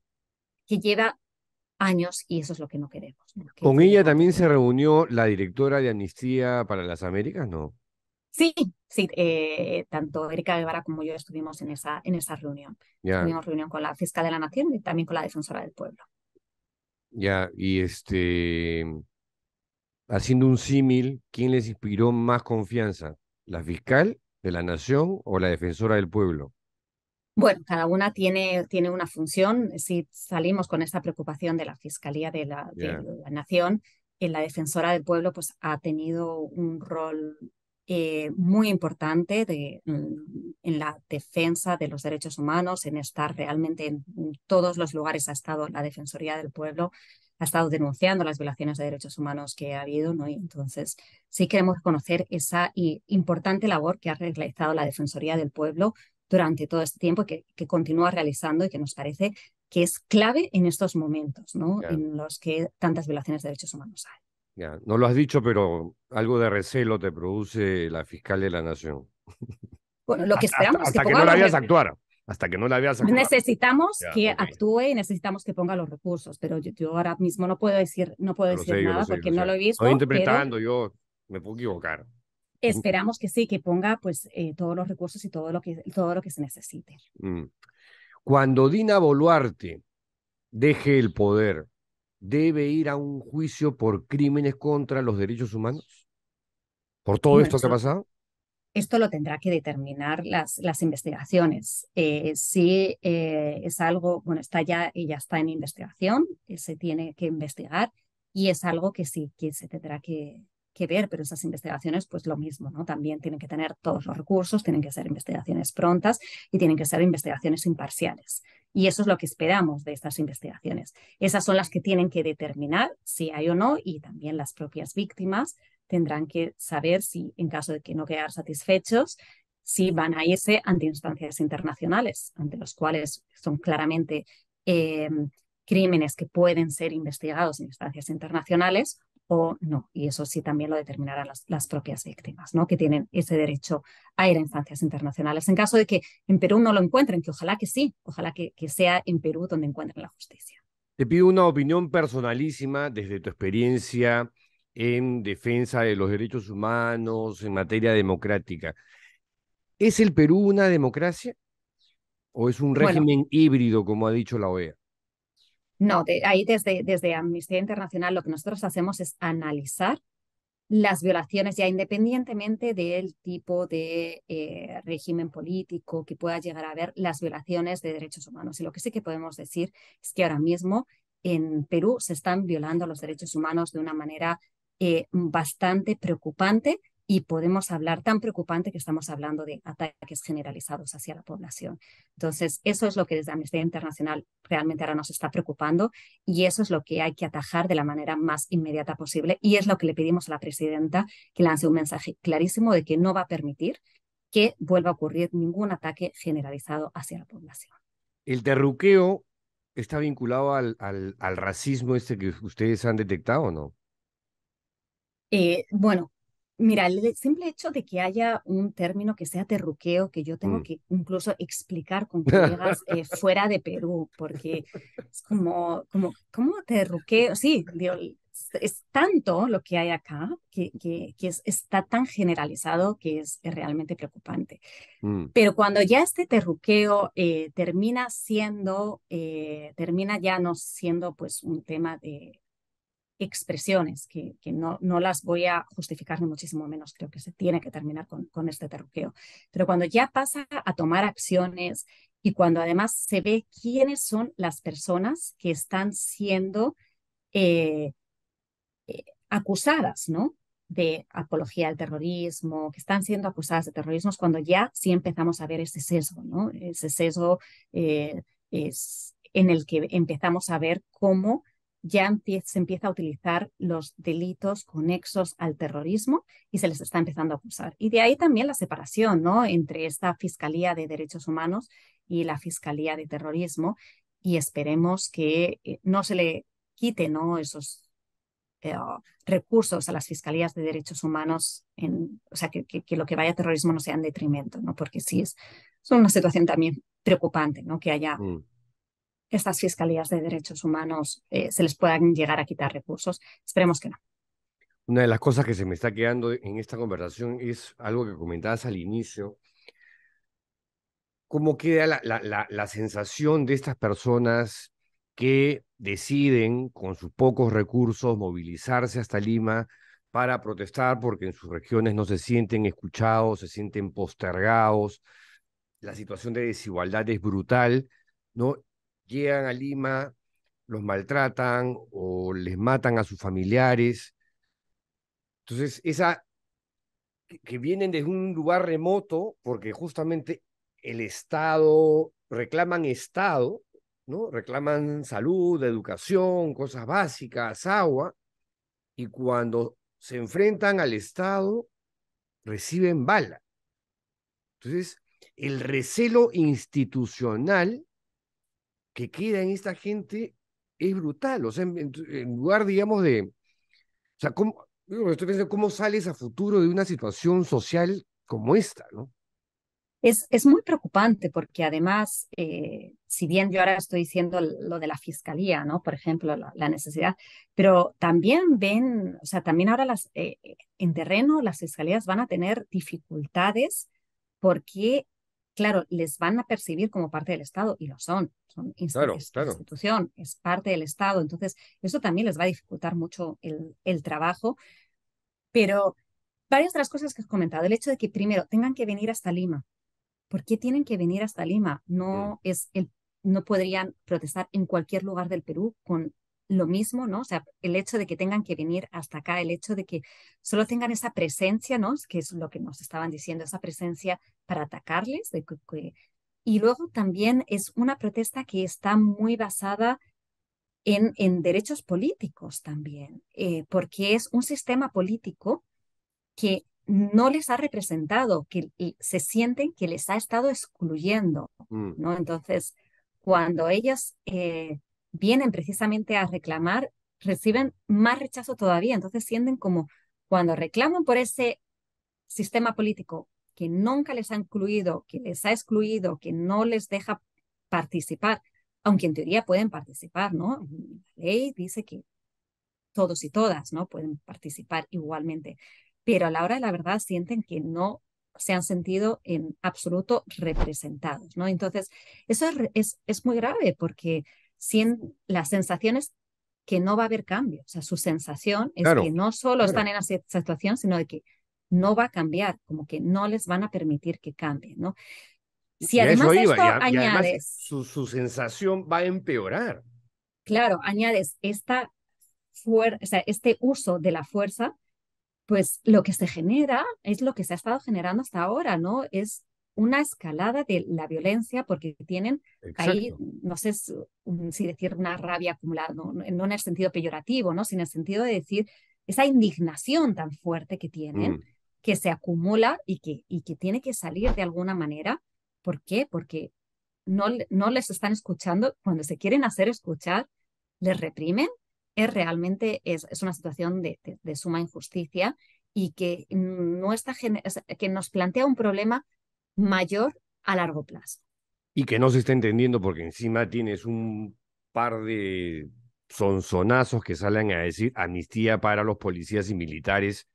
lleva años y eso es lo que no queremos. Con ella también se reunió la directora de Amnistía para las Américas, ¿no? Sí, sí, eh, tanto Erika Guevara como yo estuvimos en esa, en esa reunión. Tuvimos reunión con la fiscal de la Nación y también con la defensora del pueblo. Ya, y este, haciendo un símil, ¿quién les inspiró más confianza? ¿La fiscal de la Nación o la defensora del pueblo? Bueno, cada una tiene, tiene una función. Si salimos con esta preocupación de la Fiscalía de la, de la Nación, en eh, la Defensora del Pueblo pues, ha tenido un rol eh, muy importante mm, en la defensa de los derechos humanos, en estar realmente en, todos los lugares ha estado la Defensoría del Pueblo, ha estado denunciando las violaciones de derechos humanos que ha habido, ¿no? Y entonces sí queremos conocer esa importante labor que ha realizado la Defensoría del Pueblo durante todo este tiempo que, que continúa realizando y que nos parece que es clave en estos momentos, ¿no? En los que tantas violaciones de derechos humanos hay no lo has dicho, pero algo de recelo te produce la fiscal de la Nación. Bueno, lo que esperamos hasta, que, no la actuar. Hasta que no la veas actuar. Necesitamos que actúe y necesitamos que ponga los recursos, pero yo, ahora mismo no puedo decir, no puedo decir nada porque no lo he visto. Estoy interpretando, yo me puedo equivocar esperamos que sí, que ponga pues eh, todos los recursos y todo lo que, todo lo que se necesite. Mm. Cuando Dina Boluarte deje el poder, debe ir a un juicio por crímenes contra los derechos humanos? ¿Por todo esto que ha pasado? Esto lo tendrá que determinar las, las investigaciones. Eh, si eh, es algo, bueno, está ya, ya está en investigación, eh, se tiene que investigar y es algo que sí que se tendrá que, que ver, pero esas investigaciones, pues lo mismo, ¿no? También tienen que tener todos los recursos, tienen que ser investigaciones prontas y tienen que ser investigaciones imparciales. Y eso es lo que esperamos de estas investigaciones. Esas son las que tienen que determinar si hay o no y también las propias víctimas tendrán que saber si, en caso de que no quedar satisfechos, si van a irse ante instancias internacionales, ante los cuales son claramente eh, crímenes que pueden ser investigados en instancias internacionales no. Y eso sí también lo determinarán las, propias víctimas, ¿no? que tienen ese derecho a ir a instancias internacionales. En caso de que en Perú no lo encuentren, que ojalá que sí, ojalá que, sea en Perú donde encuentren la justicia. Te pido una opinión personalísima desde tu experiencia en defensa de los derechos humanos, en materia democrática. ¿Es el Perú una democracia? ¿O es un régimen híbrido, como ha dicho la OEA? No, ahí desde, desde Amnistía Internacional lo que nosotros hacemos es analizar las violaciones ya independientemente del tipo de eh, régimen político que pueda llegar a haber, las violaciones de derechos humanos. Y lo que sí que podemos decir es que ahora mismo en Perú se están violando los derechos humanos de una manera eh, bastante preocupante y podemos hablar tan preocupante que estamos hablando de ataques generalizados hacia la población. Entonces, eso es lo que desde Amnistía Internacional realmente ahora nos está preocupando y eso es lo que hay que atajar de la manera más inmediata posible y es lo que le pedimos a la presidenta que lance un mensaje clarísimo de que no va a permitir que vuelva a ocurrir ningún ataque generalizado hacia la población. El terruqueo está vinculado al, al, racismo este que ustedes han detectado, o ¿no? Eh, bueno, Mira, el simple hecho de que haya un término que sea terruqueo, que yo tengo mm. que incluso explicar con colegas eh, fuera de Perú, porque es como, como, ¿cómo terruqueo? Sí, es tanto lo que hay acá que, que, está tan generalizado que es, realmente preocupante. Mm. Pero cuando ya este terruqueo eh, termina siendo, eh, termina ya no siendo pues un tema de, expresiones que, no, no, las voy a justificar ni muchísimo menos. Creo que se tiene que terminar con, con este terruqueo. Pero cuando ya pasa a tomar acciones y cuando además se ve quiénes son las personas que están siendo eh, eh, acusadas, ¿no? de apología al terrorismo, que están siendo acusadas de terrorismo, es cuando ya sí empezamos a ver ese sesgo, ¿no? Ese sesgo eh, es en el que empezamos a ver cómo ya se empieza a utilizar los delitos conexos al terrorismo y se les está empezando a acusar. Y de ahí también la separación ¿no? entre esta Fiscalía de Derechos Humanos y la Fiscalía de Terrorismo. Y esperemos que eh, no se le quite ¿no? esos eh, recursos a las fiscalías de derechos humanos, en, o sea, que, lo que vaya a terrorismo no sea en detrimento, ¿no? porque sí es, una situación también preocupante ¿no? que haya mm estas fiscalías de derechos humanos eh, se les puedan llegar a quitar recursos. Esperemos que no. Una de las cosas que se me está quedando en esta conversación es algo que comentabas al inicio. ¿Cómo queda la, la sensación de estas personas que deciden con sus pocos recursos movilizarse hasta Lima para protestar porque en sus regiones no se sienten escuchados, se sienten postergados, la situación de desigualdad es brutal, ¿no? llegan a Lima, los maltratan o les matan a sus familiares. Entonces, esa que vienen desde un lugar remoto, porque justamente el Estado, reclaman Estado, ¿no? Reclaman salud, educación, cosas básicas, agua, y cuando se enfrentan al Estado, reciben bala. Entonces, el recelo institucional que queda en esta gente es brutal. O sea, en, lugar, digamos, de. O sea, ¿cómo, estoy pensando, ¿cómo sales a futuro de una situación social como esta, no? Es, es muy preocupante porque además, eh, si bien yo ahora estoy diciendo lo de la fiscalía, ¿no? Por ejemplo, la, necesidad, pero también ven, o sea, también ahora las, eh, en terreno las fiscalías van a tener dificultades porque claro, les van a percibir como parte del Estado y lo son. Son es, institución, es parte del Estado. Entonces, eso también les va a dificultar mucho el, trabajo. Pero varias de las cosas que has comentado, el hecho de que primero tengan que venir hasta Lima. ¿Por qué tienen que venir hasta Lima? Mm. No, es el, no podrían protestar en cualquier lugar del Perú con lo mismo, ¿no? O sea, el hecho de que tengan que venir hasta acá, el hecho de que solo tengan esa presencia, ¿no? Que es lo que nos estaban diciendo, esa presencia para atacarles. Y luego también es una protesta que está muy basada en, en derechos políticos también, eh, porque es un sistema político que no les ha representado, que se sienten que les ha estado excluyendo, mm. ¿no? Entonces, cuando ellas eh, vienen precisamente a reclamar, reciben más rechazo todavía. Entonces sienten como cuando reclaman por ese sistema político que nunca les ha incluido, que les ha excluido, que no les deja participar, aunque en teoría pueden participar, ¿no? La ley dice que todos y todas, ¿no? Pueden participar igualmente, pero a la hora de la verdad sienten que no se han sentido en absoluto representados, ¿no? Entonces, eso es, es, es muy grave porque las sensaciones que no va a haber cambio. O sea, su sensación es que no solo están en esa situación, sino de que no va a cambiar, como que no les van a permitir que cambien, ¿no? Si además esto añades... su, sensación va a empeorar. Claro, añades esta o sea, este uso de la fuerza, pues lo que se genera es lo que se ha estado generando hasta ahora, ¿no? Es una escalada de la violencia porque tienen ahí, no sé mm, si decir una rabia acumulada, no, en el sentido peyorativo, ¿no? sino en el sentido de decir esa indignación tan fuerte que tienen, mm. que se acumula y que, y que tiene que salir de alguna manera. ¿Por qué? Porque no, no les están escuchando, cuando se quieren hacer escuchar, les reprimen. Es realmente es, una situación de, suma injusticia y que, mm, no está, que nos plantea un problema mayor a largo plazo. Y que no se está entendiendo porque encima tienes un par de sonzonazos que salen a decir amnistía para los policías y militares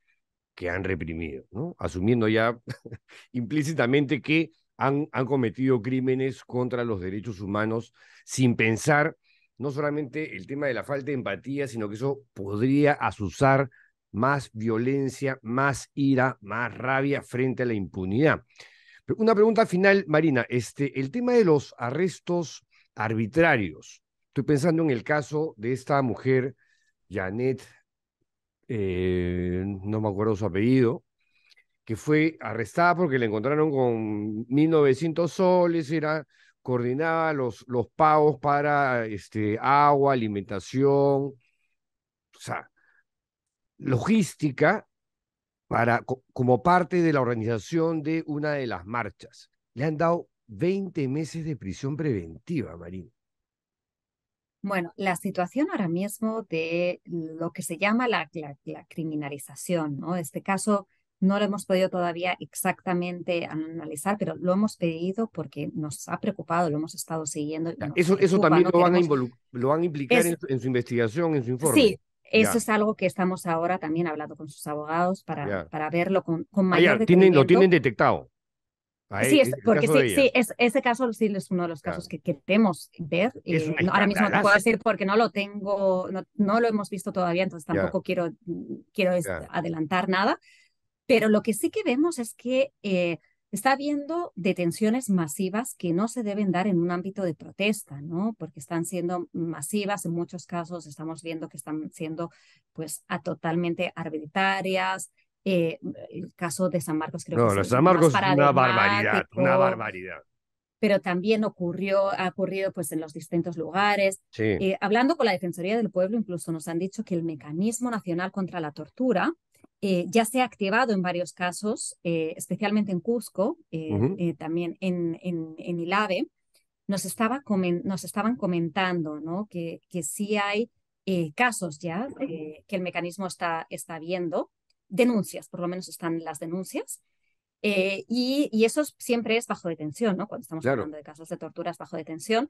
que han reprimido, ¿no? Asumiendo ya implícitamente que han, han cometido crímenes contra los derechos humanos sin pensar no solamente el tema de la falta de empatía, sino que eso podría asusar más violencia, más ira, más rabia frente a la impunidad. Una pregunta final, Marina. Este, el tema de los arrestos arbitrarios. Estoy pensando en el caso de esta mujer, Janet, eh, no me acuerdo su apellido, que fue arrestada porque la encontraron con 1.900 soles, era, coordinaba los, los pagos para este, agua, alimentación, o sea, logística para, como parte de la organización de una de las marchas. Le han dado 20 meses de prisión preventiva, Marín. Bueno, la situación ahora mismo de lo que se llama la, criminalización, ¿no? Este caso no lo hemos podido todavía exactamente analizar, pero lo hemos pedido porque nos ha preocupado, lo hemos estado siguiendo. Eso, eso también lo, van a lo, van a implicar en, su, en, su investigación, en su informe. Sí, eso es algo que estamos ahora también hablando con sus abogados para, para verlo con, con ah, mayor ah, tienen, Lo tienen detectado. sí, es, porque sí, es, ese caso sí es uno de los casos que queremos ver. Eh, ahora mismo te puedo decir porque no lo tengo, no, lo hemos visto todavía, entonces tampoco quiero, quiero adelantar nada. Pero lo que sí que vemos es que eh, Está habiendo detenciones masivas que no se deben dar en un ámbito de protesta, ¿no? Porque están siendo masivas, en muchos casos estamos viendo que están siendo pues totalmente arbitrarias. Eh, el caso de San Marcos creo que es San Marcos es una barbaridad, una barbaridad pero también ocurrió, ha ocurrido pues, en los distintos lugares. Eh, hablando con la Defensoría del Pueblo, incluso nos han dicho que el Mecanismo Nacional contra la Tortura, eh, ya se ha activado en varios casos, eh, especialmente en Cusco, eh, también en, en, en ILAVE, nos, estaba nos estaban comentando ¿no? que, que sí hay casos ya que el mecanismo está, está viendo, denuncias, por lo menos están las denuncias, y, y, eso siempre es bajo detención, ¿no? cuando estamos hablando de casos de torturas bajo detención,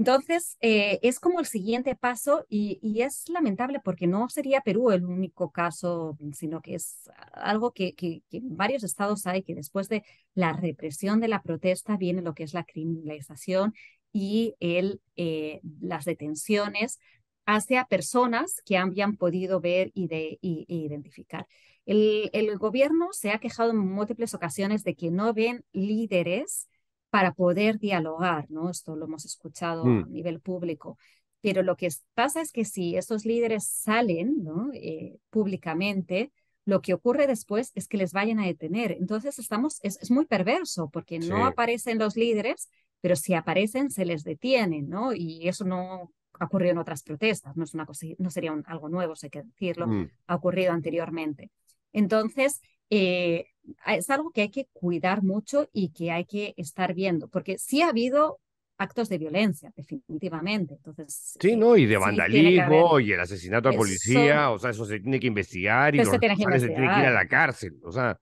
entonces, eh, es como el siguiente paso y, es lamentable porque no sería Perú el único caso, sino que es algo que, en varios estados hay, que después de la represión de la protesta viene lo que es la criminalización y el, eh, las detenciones hacia personas que habían podido ver y, de, identificar. El, el, gobierno se ha quejado en múltiples ocasiones de que no ven líderes para poder dialogar, ¿no? Esto lo hemos escuchado mm. a nivel público. Pero lo que pasa es que si estos líderes salen ¿no? Eh, públicamente, lo que ocurre después es que les vayan a detener. Entonces estamos, es, muy perverso porque no aparecen los líderes, pero si aparecen se les detienen, ¿no? Y eso no ha ocurrido en otras protestas, no, es una cosa, no sería algo nuevo, sé que decirlo, mm. ha ocurrido anteriormente. Entonces, eh, es algo que hay que cuidar mucho y que hay que estar viendo, porque sí ha habido actos de violencia, definitivamente. Entonces, sí, eh, ¿no? Y de vandalismo y el asesinato a eh, policía, o sea, eso se tiene que investigar y se tiene que ir a la cárcel, o sea.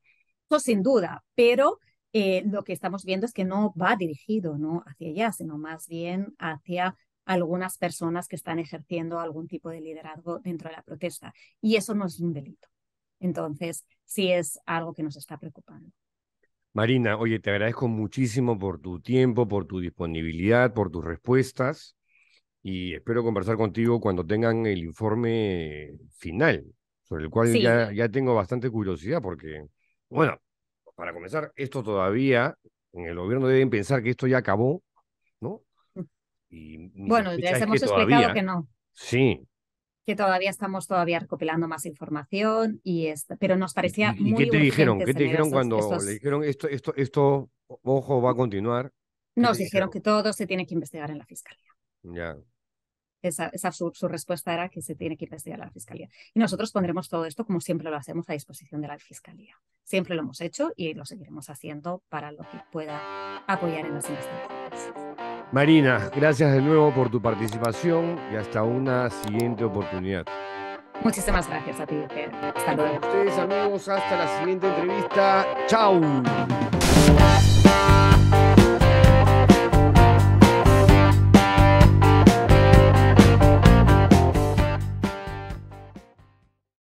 Eso sin duda, pero eh, lo que estamos viendo es que no va dirigido ¿no? hacia allá, sino más bien hacia algunas personas que están ejerciendo algún tipo de liderazgo dentro de la protesta. Y eso no es un delito. Entonces, si es algo que nos está preocupando. Marina, oye, te agradezco muchísimo por tu tiempo, por tu disponibilidad, por tus respuestas y espero conversar contigo cuando tengan el informe final, sobre el cual ya, ya tengo bastante curiosidad porque, bueno, para comenzar, esto todavía en el gobierno deben pensar que esto ya acabó, ¿no? Mm. bueno, ya hemos explicado que no. Sí, que todavía estamos todavía recopilando más información, y pero nos parecía muy ¿Qué te dijeron? ¿Qué te dijeron cuando le dijeron esto, esto, esto, ojo, va a continuar? Nos dijeron? que todo se tiene que investigar en la fiscalía. Ya. Esa, esa su, respuesta era que se tiene que investigar en la fiscalía. Y nosotros pondremos todo esto, como siempre lo hacemos, a disposición de la fiscalía. Siempre lo hemos hecho y lo seguiremos haciendo para lo que pueda apoyar en las investigaciones. Marina, gracias de nuevo por tu participación y hasta una siguiente oportunidad. Muchísimas gracias a ti, Hasta luego. Ustedes, amigos, hasta la siguiente entrevista. ¡Chao!